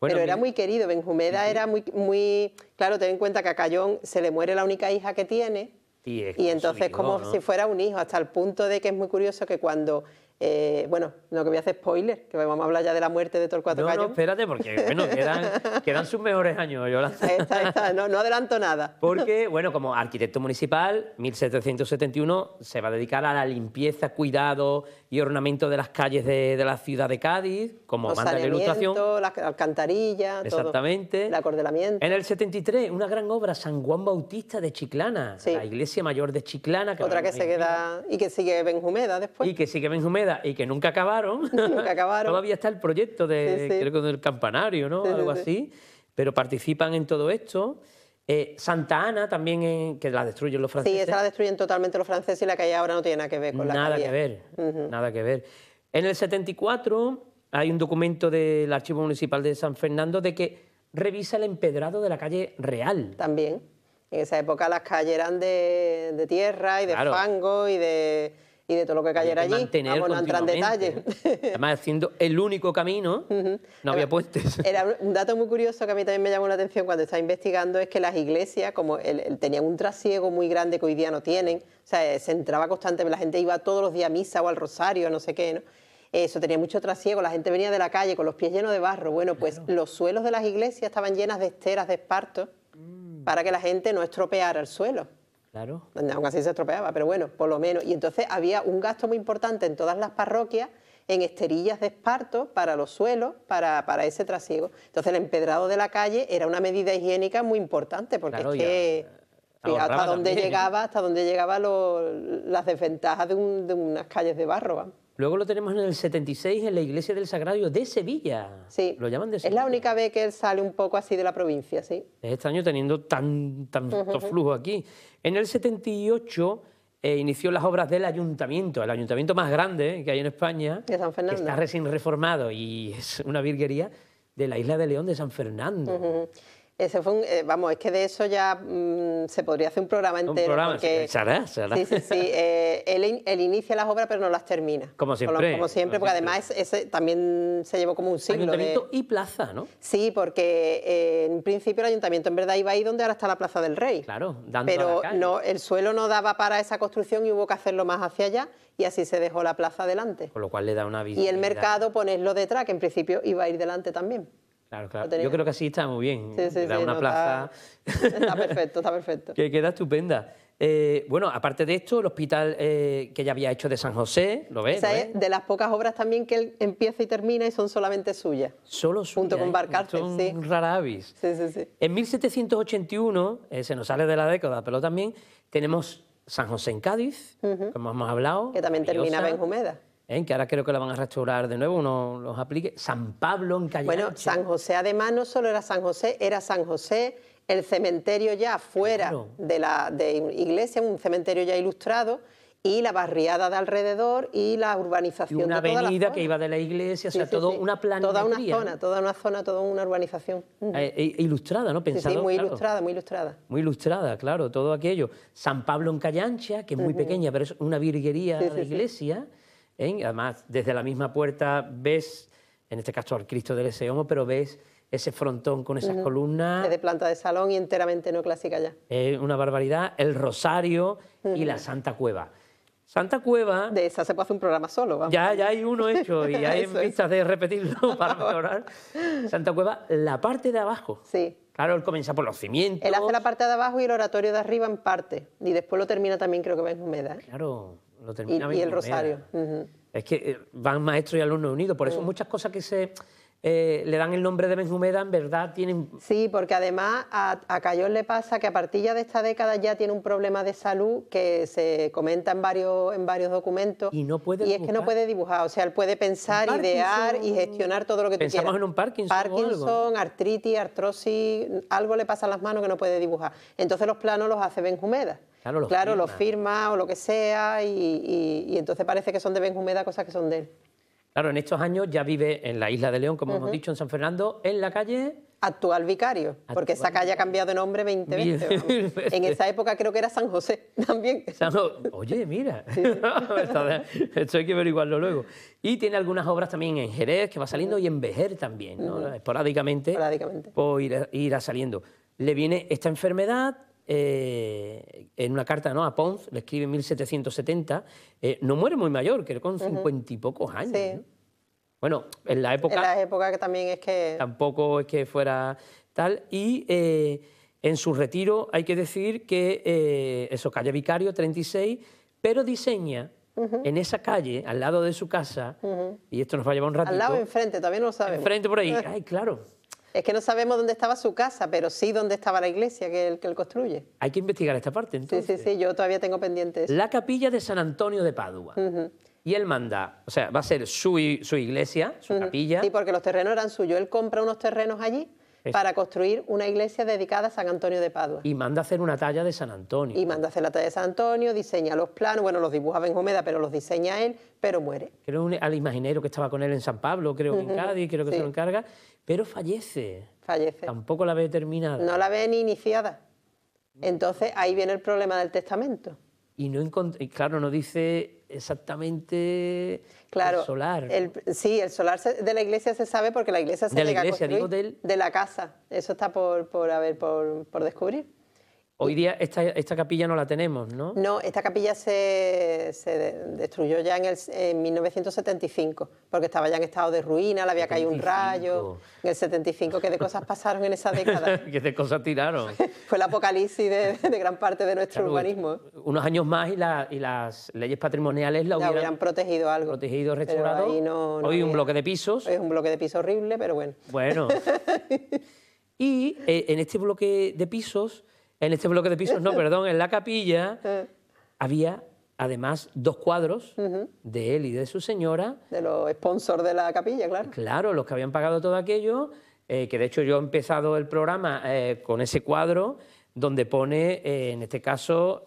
Speaker 2: Pero era muy querido, Benjumeda era muy, muy... Claro, ten en cuenta que a Cayón se le muere la única hija que tiene, y, entonces, como si fuera un hijo, hasta el punto de que es muy curioso que cuando eh, bueno, no que voy a hacer spoiler, que vamos a hablar ya de la muerte de Torcuato no, No,
Speaker 1: espérate, porque quedan, sus mejores años, Yolanda.
Speaker 2: Está, está, no, no adelanto nada.
Speaker 1: Porque, bueno, como arquitecto municipal, 1771 se va a dedicar a la limpieza, cuidado, y ornamento de las calles de, la ciudad de Cádiz, como Los manda la ilustración. Exactamente. Todo, el
Speaker 2: acordelamiento.
Speaker 1: En el 73, una gran obra, San Juan Bautista de Chiclana, la iglesia mayor de Chiclana. Otra que se
Speaker 2: queda y que sigue Benjumeda
Speaker 1: después. Y que sigue Benjumeda y que nunca acabaron. nunca acabaron. Todavía está el proyecto de, del campanario, ¿no? Algo así. Pero participan en todo esto. Eh, Santa Ana también, que la destruyen los franceses. Sí, esa la
Speaker 2: destruyen totalmente los franceses y la calle ahora no tiene nada que ver con la nada que Nada que
Speaker 1: ver, nada que ver. En el 74 hay un documento del Archivo Municipal de San Fernando de que revisa el empedrado de la calle Real. También.
Speaker 2: En esa época las calles eran de, tierra y de fango y de y de todo lo que cayera allí. Vamos, no entrar en detalle.
Speaker 1: Además, siendo el único camino, no había puestos.
Speaker 2: Era un dato muy curioso que a mí también me llamó la atención cuando estaba investigando, es que las iglesias, como el, tenían un trasiego muy grande que hoy día no tienen, o sea, eh, se entraba constantemente, la gente iba todos los días a misa o al rosario, no sé qué, ¿no? Eso tenía mucho trasiego, la gente venía de la calle con los pies llenos de barro. Bueno, pues los suelos de las iglesias estaban llenas de esteras de esparto mm. para que la gente no estropeara el suelo. Claro. Aunque así se estropeaba, pero bueno, por lo menos. Y entonces había un gasto muy importante en todas las parroquias en esterillas de esparto para los suelos, para, ese trasiego. Entonces el empedrado de la calle era una medida higiénica muy importante, porque es que... hasta, donde ¿eh? llegaba, hasta donde llegaban las desventajas de, unas calles de barro.
Speaker 1: Luego lo tenemos en el 76 en la iglesia del Sagrario de Sevilla. Sí. Lo llaman de Sevilla. Es la
Speaker 2: única vez que él sale un poco así de la provincia, sí.
Speaker 1: Es extraño teniendo tanto flujo aquí. En el 78 eh, inició las obras del ayuntamiento, el ayuntamiento más grande que hay en España. De San Fernando. está recién reformado y es una virguería de la isla de León de San
Speaker 2: Fernando. Ese fue eh, vamos, es que de eso ya mm, se podría hacer un programa entero. Un se
Speaker 1: Sí, sí, sí.
Speaker 2: Eh, él, inicia las obras, pero no las termina. Como siempre. Como, siempre, porque además ese también se llevó como un siglo. Ayuntamiento de... y plaza, ¿no? Sí, porque eh, en principio el ayuntamiento en verdad iba a ir donde ahora está la Plaza del Rey. Claro, dando Pero no, el suelo no daba para esa construcción y hubo que hacerlo más hacia allá y así se dejó la plaza delante.
Speaker 1: Con lo cual le da una visión. Y el mercado
Speaker 2: ponerlo detrás, que en principio iba a ir delante también.
Speaker 1: Claro, claro. Yo creo que así está muy bien. Sí, una plaza.
Speaker 2: Está, perfecto, está perfecto.
Speaker 1: que queda estupenda. Eh, bueno, aparte de esto, el hospital eh, que ya había hecho de San José, ¿lo ves? Esa es
Speaker 2: de las pocas obras también que él empieza y termina y son solamente suyas.
Speaker 1: Solo suyas. Junto con ¿eh? Barcárcel, son sí. Rara Sí, sí, sí. En 1781, se nos sale de la década, pero también tenemos San José en Cádiz, como hemos hablado. Que también terminaba en Jumeda. ¿eh? que ahora creo que la van a restaurar de nuevo, uno los aplique. San Pablo en Calle Bueno, San
Speaker 2: José además no solo era San José, era San José el cementerio ya fuera de la iglesia, un cementerio ya ilustrado, y la barriada de alrededor y la urbanización. Y una avenida que
Speaker 1: iba de la iglesia, o sea, todo una Toda una zona,
Speaker 2: toda una zona, toda una urbanización. Mm. Eh,
Speaker 1: eh, ilustrada, ¿no? Pensado, sí, muy ilustrada, muy ilustrada. Muy ilustrada, claro, todo aquello. San Pablo en Callancha, que es muy pequeña, pero es una virguería de iglesia Además, desde la misma puerta ves, en este caso al Cristo del Eseomo, pero ves ese frontón con esas columnas. Es de
Speaker 2: planta de salón y enteramente no clásica ya.
Speaker 1: Es una barbaridad. El rosario y la Santa Cueva. Santa Cueva. De esa se puede hacer un programa solo, vamos. Ya, ya hay uno hecho y hay vistas de repetirlo para mejorar. Santa Cueva, la parte de abajo. Sí. Claro, él comienza por los cimientos.
Speaker 2: Él hace la parte de abajo y el oratorio de arriba en parte. Y después lo termina también, creo que va en humedad. ¿eh?
Speaker 1: Claro termina y, el rosario. Es que
Speaker 2: eh, van maestros y alumnos unidos, por eso mm. muchas cosas que se eh, le dan el nombre de Benjumeda en verdad tienen... Sí, porque además a, Cayón le pasa que a partir ya de esta década ya tiene un problema de salud que se comenta en varios, en varios documentos. Y no puede Y es que no puede dibujar, o sea, él puede pensar, idear y gestionar todo lo que Pensamos en un Parkinson Parkinson, artritis, artrosis, algo le pasa a las manos que no puede dibujar. Entonces los planos los hace Benjumeda. Claro, lo, firma. o lo que sea y, entonces parece que son de Benjumeda cosas que son de él.
Speaker 1: Claro, en estos años ya vive en la isla de León, como hemos dicho, en San Fernando, en la calle...
Speaker 2: Actual vicario, porque esa calle ha cambiado de nombre 20 en esa época creo que era San José también. Oye, mira,
Speaker 1: esto hay que averiguarlo luego. Y tiene algunas obras también en Jerez, que va saliendo, y en Bejer también, esporádicamente, esporádicamente. Pues irá saliendo. Le viene esta enfermedad, eh, en una carta ¿no? a Pons, le escribe en 1770, eh, no muere muy mayor, creo con cincuenta y pocos años. Bueno, en la época... En la
Speaker 2: época que también es que...
Speaker 1: Tampoco es que fuera tal. Y eh, en su retiro hay que decir que eso, calle Vicario 36, pero diseña en esa calle, al lado de su casa, y esto nos va a llevar un ratito. Al lado,
Speaker 2: enfrente, también lo sabemos. Enfrente por ahí, ay, claro. Es que no sabemos dónde estaba su casa, pero sí dónde estaba la iglesia que él, construye.
Speaker 1: Hay que investigar esta parte, entonces. Sí, sí,
Speaker 2: sí, yo todavía tengo pendientes. La
Speaker 1: capilla de San Antonio de Padua. Y él manda, o sea, va a ser su, iglesia, su capilla. Sí, porque los
Speaker 2: terrenos eran suyos. Él compra unos terrenos allí para construir una iglesia dedicada a San Antonio de Padua.
Speaker 1: Y manda a hacer una talla de San Antonio. Y
Speaker 2: manda a hacer la talla de San Antonio, diseña los planos, bueno, los dibuja Benjomeda, pero los diseña él, pero muere.
Speaker 1: Creo un, al imaginero que estaba con él en San Pablo, creo que en Cádiz, creo que se lo encarga, pero fallece. Fallece. Tampoco la ve terminada. No la
Speaker 2: ve ni iniciada. Entonces ahí viene el problema del testamento.
Speaker 1: Y no claro, no dice exactamente claro, el solar.
Speaker 2: sí, el solar de la iglesia se sabe porque la iglesia se de llega la iglesia, a construir, de la casa. Eso está por, por, a ver, por descubrir.
Speaker 1: Hoy día esta, capilla no la tenemos, ¿no?
Speaker 2: No, esta capilla se, destruyó ya en, el, 1975, porque estaba ya en estado de ruina, le había caído un rayo. En el 75, ¿qué de cosas pasaron en esa década.
Speaker 1: ¿Qué de cosas tiraron.
Speaker 2: Fue el apocalipsis de, gran parte de nuestro urbanismo.
Speaker 1: Unos años más y, las leyes patrimoniales la, hubieran,
Speaker 2: protegido algo. Protegido, restaurado.
Speaker 1: hoy un bloque de pisos.
Speaker 2: es un bloque de pisos horrible, pero bueno.
Speaker 1: Bueno. y eh, en este bloque de pisos en este bloque de pisos, no, perdón, en la capilla ah. había además dos cuadros de él y de su señora.
Speaker 2: De los sponsors de la capilla, claro.
Speaker 1: Claro, los que habían pagado todo aquello, eh, que de hecho yo he empezado el programa eh, con ese cuadro donde pone, eh, en este caso,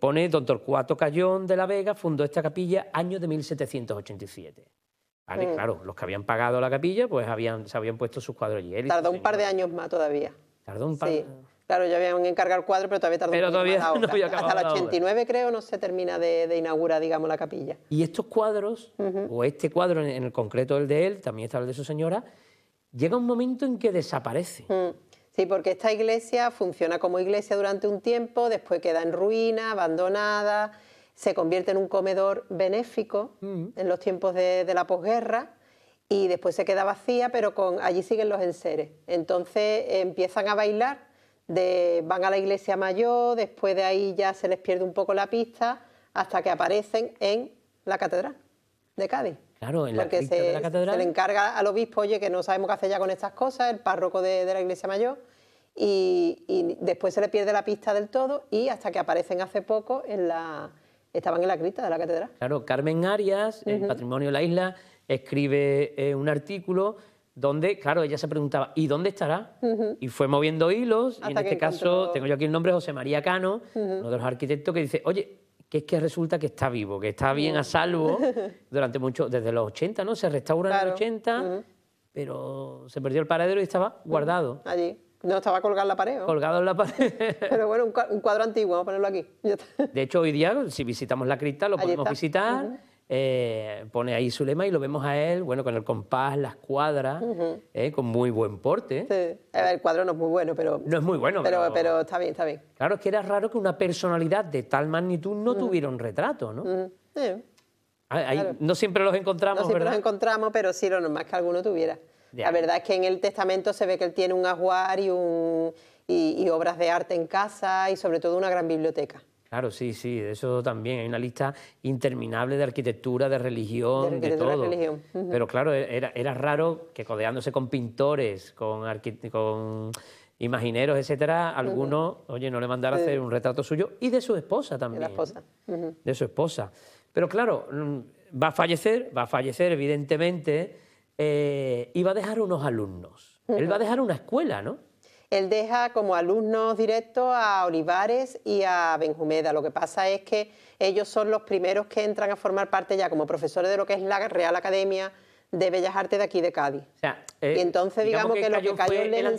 Speaker 1: pone Don Torcuato Cayón de la Vega fundó esta capilla año de 1787. Mm. Claro, los que habían pagado la capilla, pues habían, se habían puesto sus
Speaker 2: cuadros allí. Tardó un par de años más todavía. Tardó un par... Sí. Claro, ya habían encargado cuadro, pero todavía tardó pero un todavía No había Hasta el 89 creo no se termina de, inaugurar, digamos, la capilla. Y estos cuadros,
Speaker 1: o este cuadro en, el concreto el de él, también está el de su señora, llega un momento en que desaparece.
Speaker 2: Mm. Sí, porque esta iglesia funciona como iglesia durante un tiempo, después queda en ruina, abandonada, se convierte en un comedor benéfico mm. en los tiempos de la posguerra y después se queda vacía, pero con, allí siguen los enseres. Entonces empiezan a bailar, van a la iglesia mayor, después de ahí ya se les pierde un poco la pista, hasta que aparecen en la catedral de Cádiz.
Speaker 1: Claro, en la Porque se, catedral. se le encarga
Speaker 2: al obispo, oye, que no sabemos qué hacer ya con estas cosas, el párroco de, la iglesia mayor, y, después se le pierde la pista del todo y hasta que aparecen hace poco en la... Estaban en la cripta de la catedral.
Speaker 1: Claro, Carmen Arias, patrimonio de la isla, escribe eh, un artículo donde, claro, ella se preguntaba, ¿y dónde estará? Y fue moviendo hilos, y en este caso tengo yo aquí el nombre de José María Cano, uno de los arquitectos, que dice, oye, que es que resulta que está vivo, que está bien a salvo durante mucho, desde los 80, ¿no? Se restaura en los
Speaker 2: 80,
Speaker 1: pero se perdió el paradero y estaba guardado.
Speaker 2: Allí. No, estaba colgado en la pared.
Speaker 1: Colgado en la pared.
Speaker 2: Pero bueno, un cuadro antiguo, vamos a ponerlo aquí.
Speaker 1: De hecho, hoy día, si visitamos la cripta, lo podemos visitar. Eh, pone ahí su lema y lo vemos a él, bueno, con el compás, las cuadras, eh, con muy buen porte. El cuadro no es muy bueno, pero... No es muy bueno, pero, pero...
Speaker 2: está bien, está bien.
Speaker 1: Claro, es que era raro que una personalidad de tal magnitud no tuviera un retrato, ¿no? No siempre los encontramos, No siempre los
Speaker 2: encontramos, pero sí lo normal que alguno tuviera. La verdad es que en el testamento se ve que él tiene un ajuar un, y obras de arte en casa y sobre todo una gran biblioteca.
Speaker 1: Claro, sí, sí, de eso también. Hay una lista interminable de arquitectura, de religión, de, todo. religión. Pero claro, e-, era, raro que codeándose con pintores, con, con imagineros, etcétera, alguno, oye, no le mandara hacer un retrato suyo y de su esposa también. De la esposa. De su esposa. Pero claro, mm, va a fallecer, va a fallecer, evidentemente, eh, y va a dejar unos alumnos. Él va a dejar una escuela, ¿no?
Speaker 2: él deja como alumnos directos a Olivares y a Benjumeda. Lo que pasa es que ellos son los primeros que entran a formar parte ya como profesores de lo que es la Real Academia de Bellas Artes de aquí de Cádiz. Eh, y entonces digamos, que, lo que en el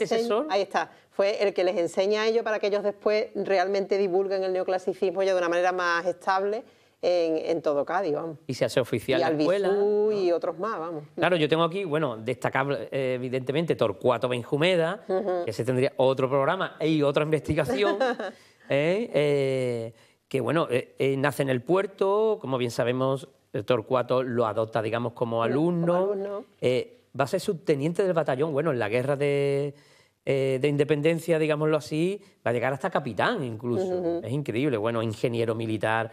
Speaker 2: ahí está, fue el que les enseña a ellos para que ellos después realmente divulguen el neoclasicismo ya de una manera más estable en, todo Cádiz, vamos.
Speaker 1: Y se hace oficial y
Speaker 2: y otros más, vamos. Claro,
Speaker 1: yo tengo aquí, bueno, destacable, eh, evidentemente, Torcuato Benjumeda, que se tendría otro programa y otra investigación, ¿eh? Eh, que, bueno, nace en el puerto, como bien sabemos, Torcuato lo adopta, digamos, como alumno. va a ser subteniente del batallón, bueno, en la guerra de... de independencia, digámoslo así, va a llegar hasta capitán incluso. Es increíble. Bueno, ingeniero militar,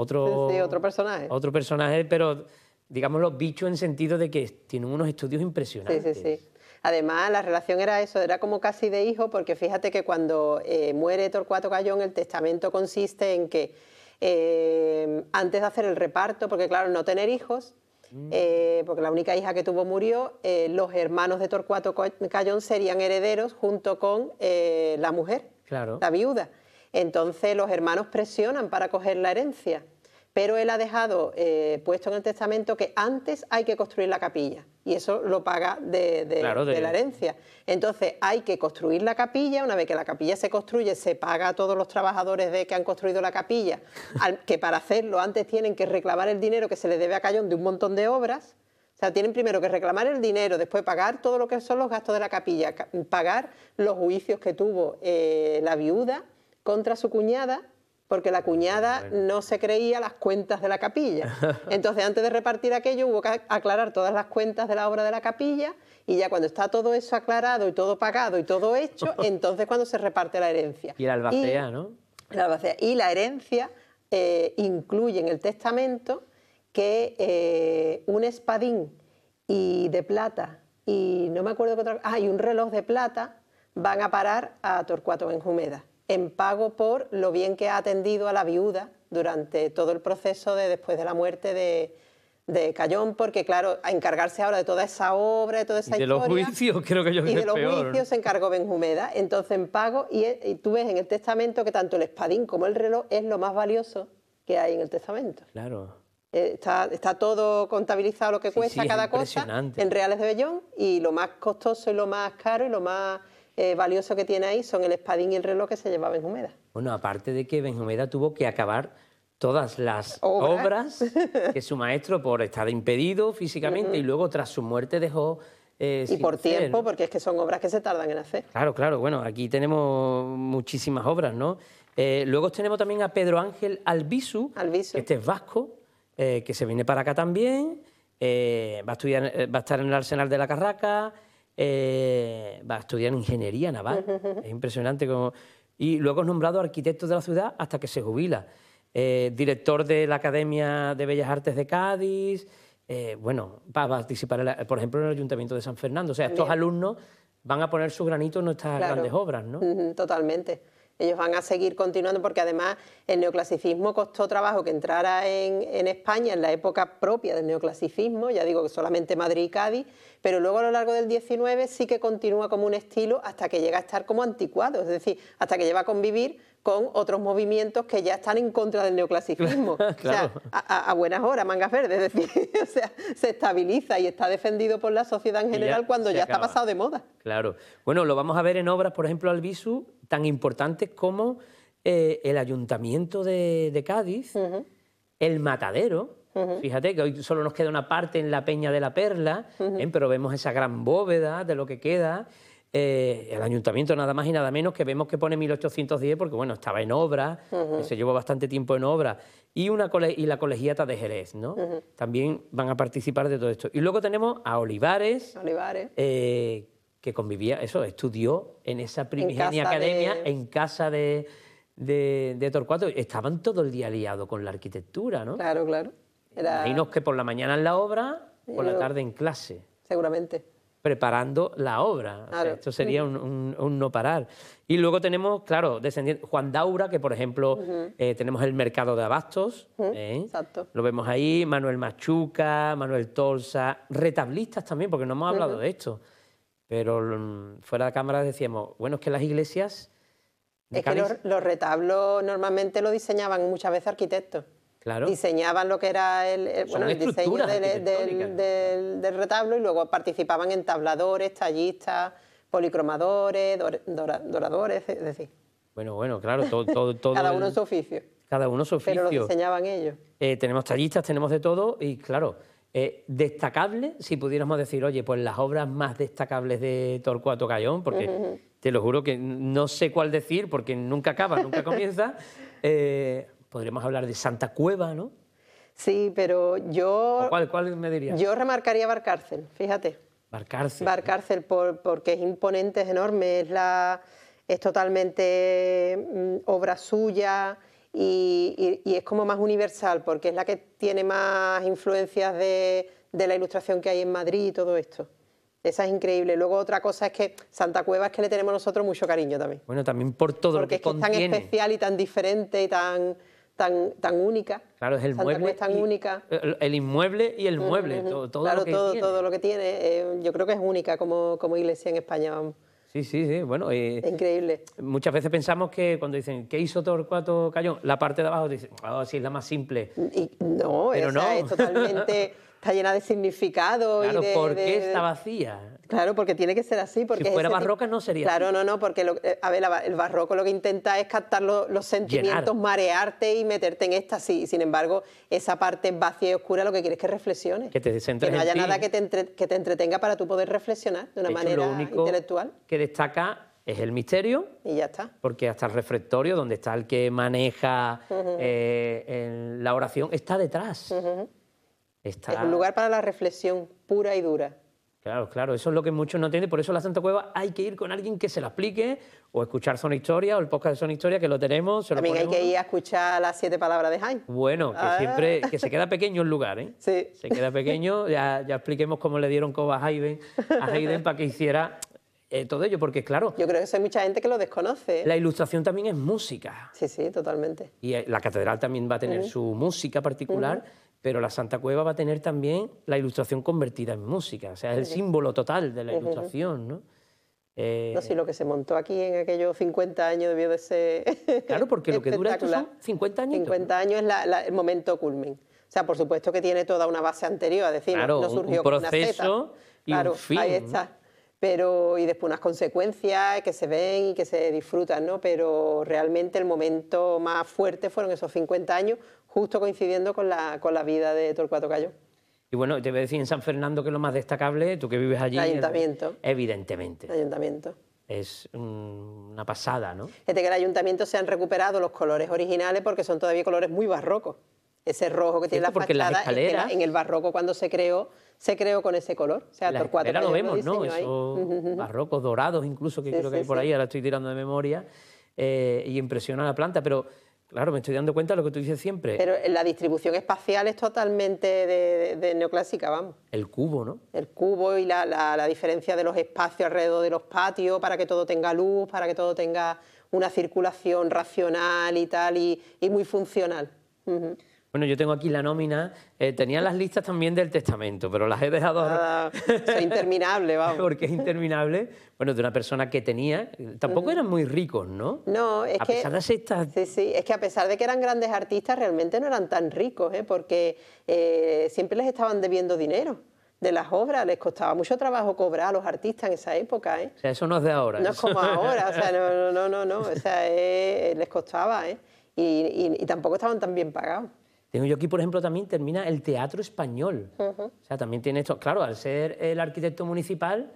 Speaker 1: otro, otro personaje. Otro personaje, pero digámoslo, bicho en sentido de que tiene unos estudios impresionantes. Sí, sí,
Speaker 2: sí. Además, la relación era eso, era como casi de hijo, porque fíjate que cuando eh, muere Torcuato Cayón, el testamento consiste en que eh, antes de hacer el reparto, porque claro, no tener hijos, mm. eh, porque la única hija que tuvo murió, los hermanos de Torcuato Cayón serían herederos junto con la mujer, claro. la viuda. Entonces los hermanos presionan para coger la herencia, pero él ha dejado eh, puesto en el testamento que antes hay que construir la capilla y eso lo paga de, la herencia. Entonces hay que construir la capilla, una vez que la capilla se construye se paga a todos los trabajadores de que han construido la capilla, que para hacerlo antes tienen que reclamar el dinero que se le debe a Cayón de un montón de obras. O sea, tienen primero que reclamar el dinero, después pagar todo lo que son los gastos de la capilla, pagar los juicios que tuvo eh, la viuda, contra su cuñada porque la cuñada no se creía las cuentas de la capilla. Entonces, antes de repartir aquello, hubo que aclarar todas las cuentas de la obra de la capilla y ya cuando está todo eso aclarado y todo pagado y todo hecho, entonces cuando se reparte la herencia. Y la albacea, ¿no? La albacea. Y la herencia eh, incluye en el testamento que eh, un espadín y de plata y no me acuerdo qué otra... Ah, y un reloj de plata van a parar a Torcuato Benjumeda en pago por lo bien que ha atendido a la viuda durante todo el proceso de después de la muerte de, de Cayón, porque claro, a encargarse ahora de toda esa obra, de toda esa y de historia. los
Speaker 1: juicios, creo que yo Y de los juicios se
Speaker 2: encargó Benjumeda. Entonces, en pago, eh, y, tú ves en el testamento que tanto el espadín como el reloj es lo más valioso que hay en el testamento. Claro. Eh, está, todo contabilizado lo que cuesta cada cosa en reales de Bellón y lo más costoso y lo más caro y lo más eh, valioso que tiene ahí son el espadín y el reloj que se llevaba Benjumeda.
Speaker 1: Bueno, aparte de que Benjumeda tuvo que acabar todas las obras, que su maestro, por estar impedido físicamente, y luego tras su muerte dejó eh, y por tiempo,
Speaker 2: porque es que son obras que se tardan en hacer.
Speaker 1: Claro, claro, bueno, aquí tenemos muchísimas obras, ¿no? Eh, luego tenemos también a Pedro Ángel Albisu, este es vasco, que se viene para acá también, va, a estudiar, va a estar en el Arsenal de la Carraca, eh, va a estudiar ingeniería naval. es impresionante. Y luego es nombrado arquitecto de la ciudad hasta que se jubila. Eh, director de la Academia de Bellas Artes de Cádiz. Eh, bueno, va a participar, por ejemplo, en el Ayuntamiento de San Fernando. O sea, estos alumnos van a poner su granito en nuestras grandes obras, ¿no?
Speaker 2: Totalmente. Ellos van a seguir continuando porque además el neoclasicismo costó trabajo que entrara en, España en la época propia del neoclasicismo, ya digo que solamente Madrid y Cádiz, pero luego a lo largo del 19 sí que continúa como un estilo hasta que llega a estar como anticuado, es decir, hasta que lleva a convivir con otros movimientos que ya están en contra del neoclasicismo. O sea, a, buenas horas, mangas verdes. Es decir, o sea, se estabiliza y está defendido por la sociedad en general cuando ya está pasado de moda.
Speaker 1: Claro. Bueno, lo vamos a ver en obras, por ejemplo, Albisu, tan importantes como eh, el Ayuntamiento de, Cádiz, el Matadero. Fíjate que hoy solo nos queda una parte en la Peña de la Perla, ¿eh? pero vemos esa gran bóveda de lo que queda. Eh, el ayuntamiento nada más y nada menos que vemos que pone 1810 porque bueno, estaba en obra, se llevó bastante tiempo en obra, y, una y la colegiata de Jerez, ¿no? También van a participar de todo esto. Y luego tenemos a Olivares, Olivares. Eh, que convivía, eso, estudió en esa primigenia academia en casa de, de, Torcuato, estaban todo el día liados con la arquitectura, ¿no? Claro,
Speaker 2: claro. no
Speaker 1: es que por la mañana en la obra, por la tarde en clase. Seguramente preparando la obra. esto sería mm. un, no parar. Y luego tenemos, claro, Juan Daura, que por ejemplo eh, tenemos el mercado de abastos. ¿eh? Exacto. Lo vemos ahí, Manuel Machuca, Manuel Tolsa, retablistas también, porque no hemos hablado de esto. Pero mm, fuera de cámara decíamos, bueno, es que las iglesias...
Speaker 2: es que los, los retablos normalmente lo diseñaban muchas veces arquitectos diseñaban lo que era el, diseño del, retablo y luego participaban entabladores, tallistas, policromadores, doradores, es decir.
Speaker 1: Bueno, bueno, claro, todo... todo, cada uno en su oficio. Cada uno su oficio. Pero lo
Speaker 2: diseñaban ellos.
Speaker 1: Eh, tenemos tallistas, tenemos de todo y claro, eh, destacable, si pudiéramos decir, oye, pues las obras más destacables de Torcuato Cayón, porque... Te lo juro que no sé cuál decir porque nunca acaba, nunca comienza. Eh, podríamos hablar de Santa Cueva, ¿no?
Speaker 2: Sí, pero yo...
Speaker 1: ¿Cuál, cuál me dirías? Yo
Speaker 2: remarcaría Barcárcel, fíjate. Barcárcel. Barcárcel, por, porque es imponente, es enorme, es, la, es totalmente mm, obra suya y, es como más universal, porque es la que tiene más influencias de, la ilustración que hay en Madrid y todo esto. Esa es increíble. Luego otra cosa es que Santa Cueva es que le tenemos nosotros mucho cariño también.
Speaker 1: Bueno, también por todo lo que, es tan especial
Speaker 2: y tan diferente y tan tan, única.
Speaker 1: Claro, es el mueble. El inmueble y el mueble, todo, claro, lo que todo, tiene.
Speaker 2: lo que tiene. Eh, yo creo que es única como, iglesia en España.
Speaker 1: Sí, sí, sí, bueno. Eh, Increíble. Muchas veces pensamos que cuando dicen, ¿qué hizo Torcuato Cayón? La parte de abajo dice, oh, sí, es la más simple.
Speaker 2: no, Pero no, es totalmente. está llena de significado. y de, ¿por qué está vacía? Claro, porque tiene que ser así. Porque si fuera barroca no sería Claro, no, no, porque eh, a el barroco lo que intenta es captar los sentimientos, marearte y meterte en esta. sí. sin embargo, esa parte vacía y oscura lo que quieres es que reflexiones.
Speaker 1: Que te Que no haya nada que
Speaker 2: te, que te entretenga para tú poder reflexionar de una manera lo único intelectual.
Speaker 1: que destaca es el misterio. Y ya está. Porque hasta el refectorio, donde está el que maneja eh, la oración, está detrás. Es un lugar
Speaker 2: para la reflexión pura y dura.
Speaker 1: Claro, claro, eso es lo que muchos no entienden, por eso la Santa Cueva hay que ir con alguien que se la explique o escuchar Son Historia o el podcast de Son Historia que lo tenemos. También hay que
Speaker 2: ir a escuchar las siete palabras de Jaime.
Speaker 1: Bueno, que ah. siempre que se queda pequeño el lugar, ¿eh? Sí. Se queda pequeño, ya, ya expliquemos cómo le dieron coba a Hayden, a para que hiciera eh, todo ello, porque claro...
Speaker 2: Yo creo que hay mucha gente que lo desconoce. ¿eh? La
Speaker 1: ilustración también es música.
Speaker 2: Sí, sí, totalmente.
Speaker 1: Y eh, la catedral también va a tener su música particular pero la Santa Cueva va a tener también la ilustración convertida en música, o sea, es el símbolo total de la ilustración, ¿no? Eh, no, si lo
Speaker 2: que se montó aquí en aquellos 50 años debió de ser.
Speaker 1: Claro, porque lo que dura
Speaker 2: 50 años. 50 años es el momento culmen. O sea, por supuesto que tiene toda una base anterior, es decir, no surgió un proceso con una y claro, Ahí está. Pero, y después unas consecuencias que se ven y que se disfrutan, ¿no? Pero realmente el momento más fuerte fueron esos 50 años, justo coincidiendo con la, con la vida de Torcuato Cayo.
Speaker 1: Y bueno, te voy a decir en San Fernando que lo más destacable, tú que vives allí. El ayuntamiento. Evidentemente. El
Speaker 2: ayuntamiento.
Speaker 1: Es una pasada, ¿no?
Speaker 2: de que el ayuntamiento se han recuperado los colores originales porque son todavía colores muy barrocos. Ese rojo que tiene la fachada en el barroco cuando se creó, se creó con ese color. O sea, Torcuato lo vemos, ¿no? Esos
Speaker 1: barrocos dorados incluso que creo que hay por ahí, ahora estoy tirando de memoria. Eh, y impresiona la planta, pero Claro, me estoy dando cuenta de lo que tú dices siempre. Pero
Speaker 2: la distribución espacial es totalmente de, neoclásica, vamos.
Speaker 1: El cubo, ¿no?
Speaker 2: El cubo y la, diferencia de los espacios alrededor de los patios para que todo tenga luz, para que todo tenga una circulación racional y tal, y, muy funcional.
Speaker 1: Bueno, yo tengo aquí la nómina. Eh, tenía las listas también del testamento, pero las he dejado. Ah, interminable, vamos. Porque es interminable. Bueno, de una persona que tenía. Tampoco eran muy ricos, ¿no?
Speaker 2: No, es que. A pesar de estas... Sí, sí, es que a pesar de que eran grandes artistas, realmente no eran tan ricos, ¿eh? Porque eh, siempre les estaban debiendo dinero de las obras, les costaba mucho trabajo cobrar a los artistas en esa época. ¿eh? O sea,
Speaker 1: eso no es de ahora. No es como ahora, o sea,
Speaker 2: no, no, no, no, o sea, les costaba, ¿eh? Y, y tampoco estaban tan bien pagados.
Speaker 1: Tengo yo aquí, por ejemplo, también termina el Teatro Español. O sea, también tiene esto. Claro, al ser el arquitecto municipal,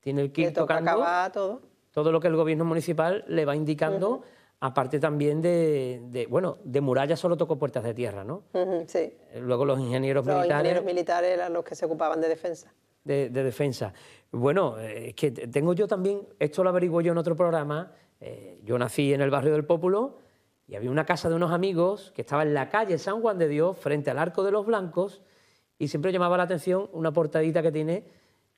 Speaker 1: tiene el que ir tocando todo. todo. lo que el gobierno municipal le va indicando, aparte también de, Bueno, de murallas solo tocó puertas de tierra, ¿no? sí. Eh, luego los ingenieros militares. Los ingenieros
Speaker 2: militares eran los que se ocupaban de defensa.
Speaker 1: De, defensa. Bueno, eh, es que tengo yo también, esto lo averiguo yo en otro programa, eh, yo nací en el barrio del Pópulo, y había una casa de unos amigos que estaba en la calle San Juan de Dios, frente al Arco de los Blancos, y siempre llamaba la atención una portadita que tiene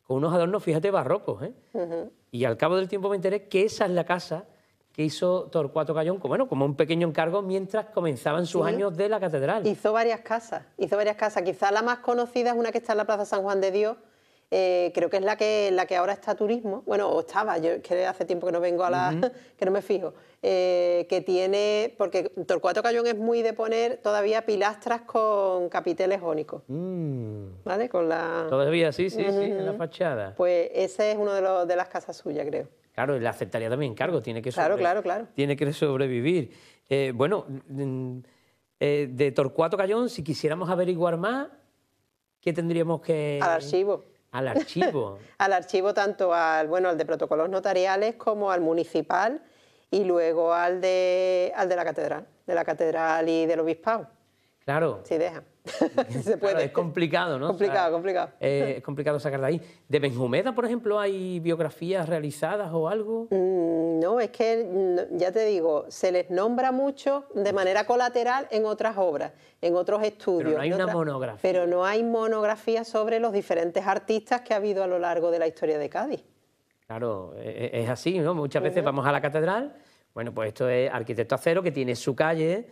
Speaker 1: con unos adornos, fíjate, barrocos.
Speaker 2: ¿eh?
Speaker 1: Y al cabo del tiempo me enteré que esa es la casa que hizo Torcuato Cayón, bueno, como un pequeño encargo mientras comenzaban sus años de la catedral. Hizo
Speaker 2: varias casas, hizo varias casas. Quizá la más conocida es una que está en la Plaza San Juan de Dios, eh, creo que es la que, la que ahora está turismo, bueno, o estaba, yo que hace tiempo que no vengo a la, que no me fijo, eh, que tiene, porque Torcuato Cayón es muy de poner todavía pilastras con capiteles jónicos,
Speaker 1: mm.
Speaker 2: ¿vale? Con la... Todavía, sí, sí, sí, en la
Speaker 1: fachada.
Speaker 2: Pues ese es uno de, los, de las casas suyas, creo.
Speaker 1: Claro, la aceptaría también cargo, tiene que, claro, claro, claro. Tiene que sobrevivir. Eh, bueno, mm, de Torcuato Cayón, si quisiéramos averiguar más, ¿qué tendríamos que...? Al archivo. Al archivo.
Speaker 2: al archivo tanto al, bueno, al de protocolos notariales como al municipal y luego al de, al de la catedral, de la catedral y del obispado. Claro. Si deja.
Speaker 1: se puede. es complicado, ¿no? Complicado,
Speaker 2: complicado. Eh,
Speaker 1: es complicado sacar de ahí. ¿De Benjumeda, por ejemplo, hay biografías realizadas
Speaker 2: o algo? Mm, no, es que, mm, ya te digo, se les nombra mucho de manera colateral en otras obras, en otros estudios. Pero no hay una monografía. Pero no hay monografía sobre los diferentes artistas que ha habido a lo largo de la historia de Cádiz.
Speaker 1: Claro, e, e, es así, ¿no? Muchas veces vamos a la catedral, bueno, pues esto es arquitecto acero que tiene su calle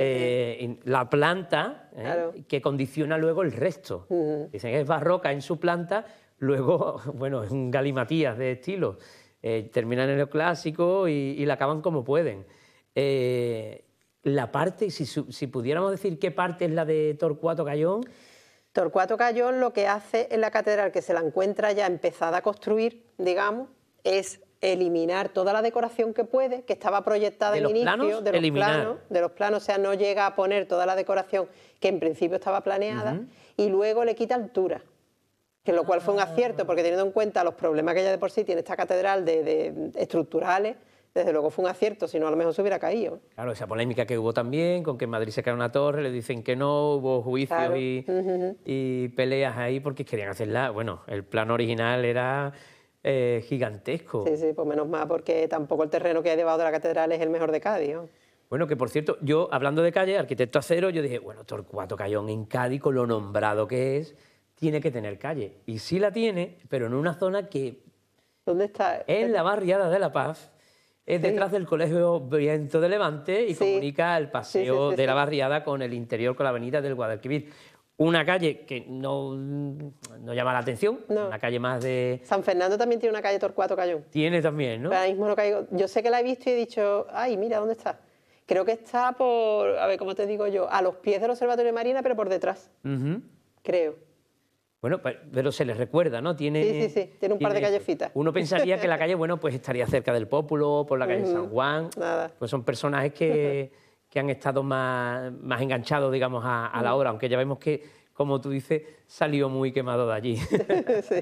Speaker 1: eh, la planta ¿eh? que condiciona luego el resto. Dicen que es barroca en su planta, luego, bueno, es un galimatías de estilo. Eh, terminan en el clásico y, la acaban como pueden. la parte, si, si pudiéramos decir qué parte es la de Torcuato Cayón.
Speaker 2: Torcuato Cayón lo que hace en la catedral, que se la encuentra ya empezada a construir, digamos, es eliminar toda la decoración que puede, que estaba proyectada en inicio, de los planos, de los planos, o sea, no llega a poner toda la decoración que en principio estaba planeada y luego le quita altura. Que lo cual fue un acierto, porque teniendo en cuenta los problemas que ya de por sí tiene esta catedral de, estructurales, desde luego fue un acierto, si no a lo mejor se hubiera caído.
Speaker 1: Claro, esa polémica que hubo también, con que en Madrid se cae una torre, le dicen que no, hubo juicios y, y, peleas ahí porque querían hacerla. Bueno, el plan original era eh, gigantesco. Sí,
Speaker 2: sí, pues menos mal, porque tampoco el terreno que ha llevado de la catedral es el mejor de Cádiz.
Speaker 1: Bueno, que por cierto, yo hablando de calle, arquitecto acero, yo dije, bueno, Torcuato Cayón en Cádiz, con lo nombrado que es, tiene que tener calle. Y sí la tiene, pero en una zona que. ¿Dónde está? En la barriada de La Paz. Es detrás del Colegio Viento de Levante y comunica el paseo de la barriada con el interior, con la avenida del Guadalquivir. Una calle que mm, no, llama la atención, no. una calle más de...
Speaker 2: San Fernando también tiene una calle Torcuato Cayón.
Speaker 1: Tiene también, ¿no?
Speaker 2: ahora mismo no caigo. Yo sé que la he visto y he dicho, ay, mira, ¿dónde está? Creo que está por, a ver, ¿cómo te digo yo? A los pies del Observatorio de Marina, pero por detrás. Creo.
Speaker 1: Bueno, pero se les recuerda, ¿no? Tiene, sí, sí, sí, tiene un par de callecitas. Uno pensaría que la calle, bueno, pues estaría cerca del Pópulo, por la calle San Juan. Nada. Pues son personajes que... que han estado más, enganchados, digamos, a, la mm. obra, aunque ya vemos que, como tú dices, salió muy quemado de allí.
Speaker 2: sí.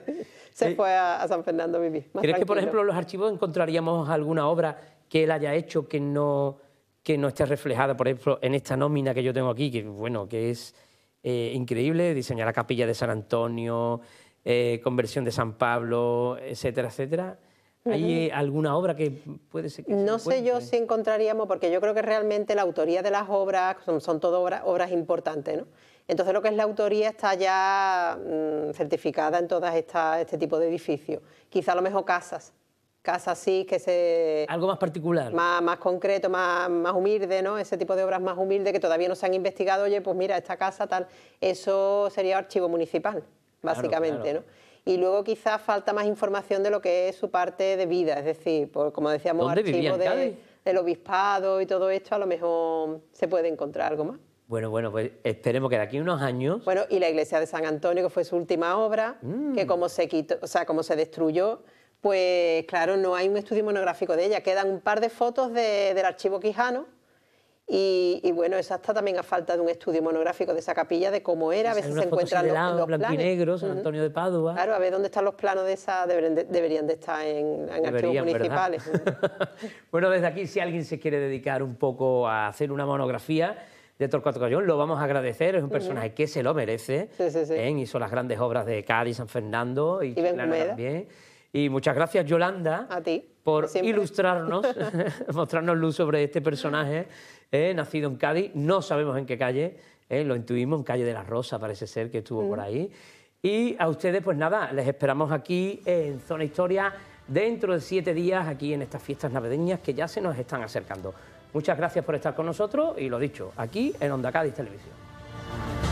Speaker 2: Se eh, fue a, San Fernando a vivir. ¿Crees que, por ejemplo, en
Speaker 1: los archivos encontraríamos alguna obra que él haya hecho que no, que no esté reflejada, por ejemplo, en esta nómina que yo tengo aquí, que, bueno, que es eh, increíble, diseñar la capilla de San Antonio, eh, conversión de San Pablo, etcétera, etcétera? ¿Hay eh, alguna obra que puede ser que No sé yo
Speaker 2: si encontraríamos, porque yo creo que realmente la autoría de las obras son, todas obras, importantes, ¿no? Entonces lo que es la autoría está ya mm, certificada en todas este tipo de edificios. Quizá a lo mejor casas, casas sí que se... Algo
Speaker 1: más particular. Más,
Speaker 2: concreto, más, humilde, ¿no? Ese tipo de obras más humildes que todavía no se han investigado, oye, pues mira, esta casa tal, eso sería archivo municipal, básicamente, ¿no? y luego quizás falta más información de lo que es su parte de vida, es decir, por, como decíamos, el del obispado y todo esto, a lo mejor se puede encontrar algo más.
Speaker 1: Bueno, bueno, pues esperemos que de aquí unos años. Bueno,
Speaker 2: y la iglesia de San Antonio, que fue su última obra, mm. que como se quitó, o sea, como se destruyó, pues claro, no hay un estudio monográfico de ella. Quedan un par de fotos del archivo Quijano, y, bueno, esa está también a falta de un estudio monográfico de esa capilla, de cómo era, a veces se encuentran los, los blanco y negro, San Antonio de Padua. Claro, a ver dónde están los planos de esa, deberían de, estar en, en archivos municipales.
Speaker 1: bueno, desde aquí, si alguien se quiere dedicar un poco a hacer una monografía de Torcuato Cayón, lo vamos a agradecer, es un personaje que se lo merece, ¿eh? hizo las grandes obras de Cádiz, San Fernando y, y también. Y muchas gracias, Yolanda, a ti, por ilustrarnos, mostrarnos luz sobre este personaje nacido en Cádiz, no sabemos en qué calle, ¿eh? lo intuimos, en Calle de la Rosa parece ser que estuvo por ahí. Y a ustedes, pues nada, les esperamos aquí en Zona Historia dentro de siete días, aquí en estas fiestas navideñas que ya se nos están acercando. Muchas gracias por estar con nosotros y lo dicho, aquí en Onda Cádiz Televisión.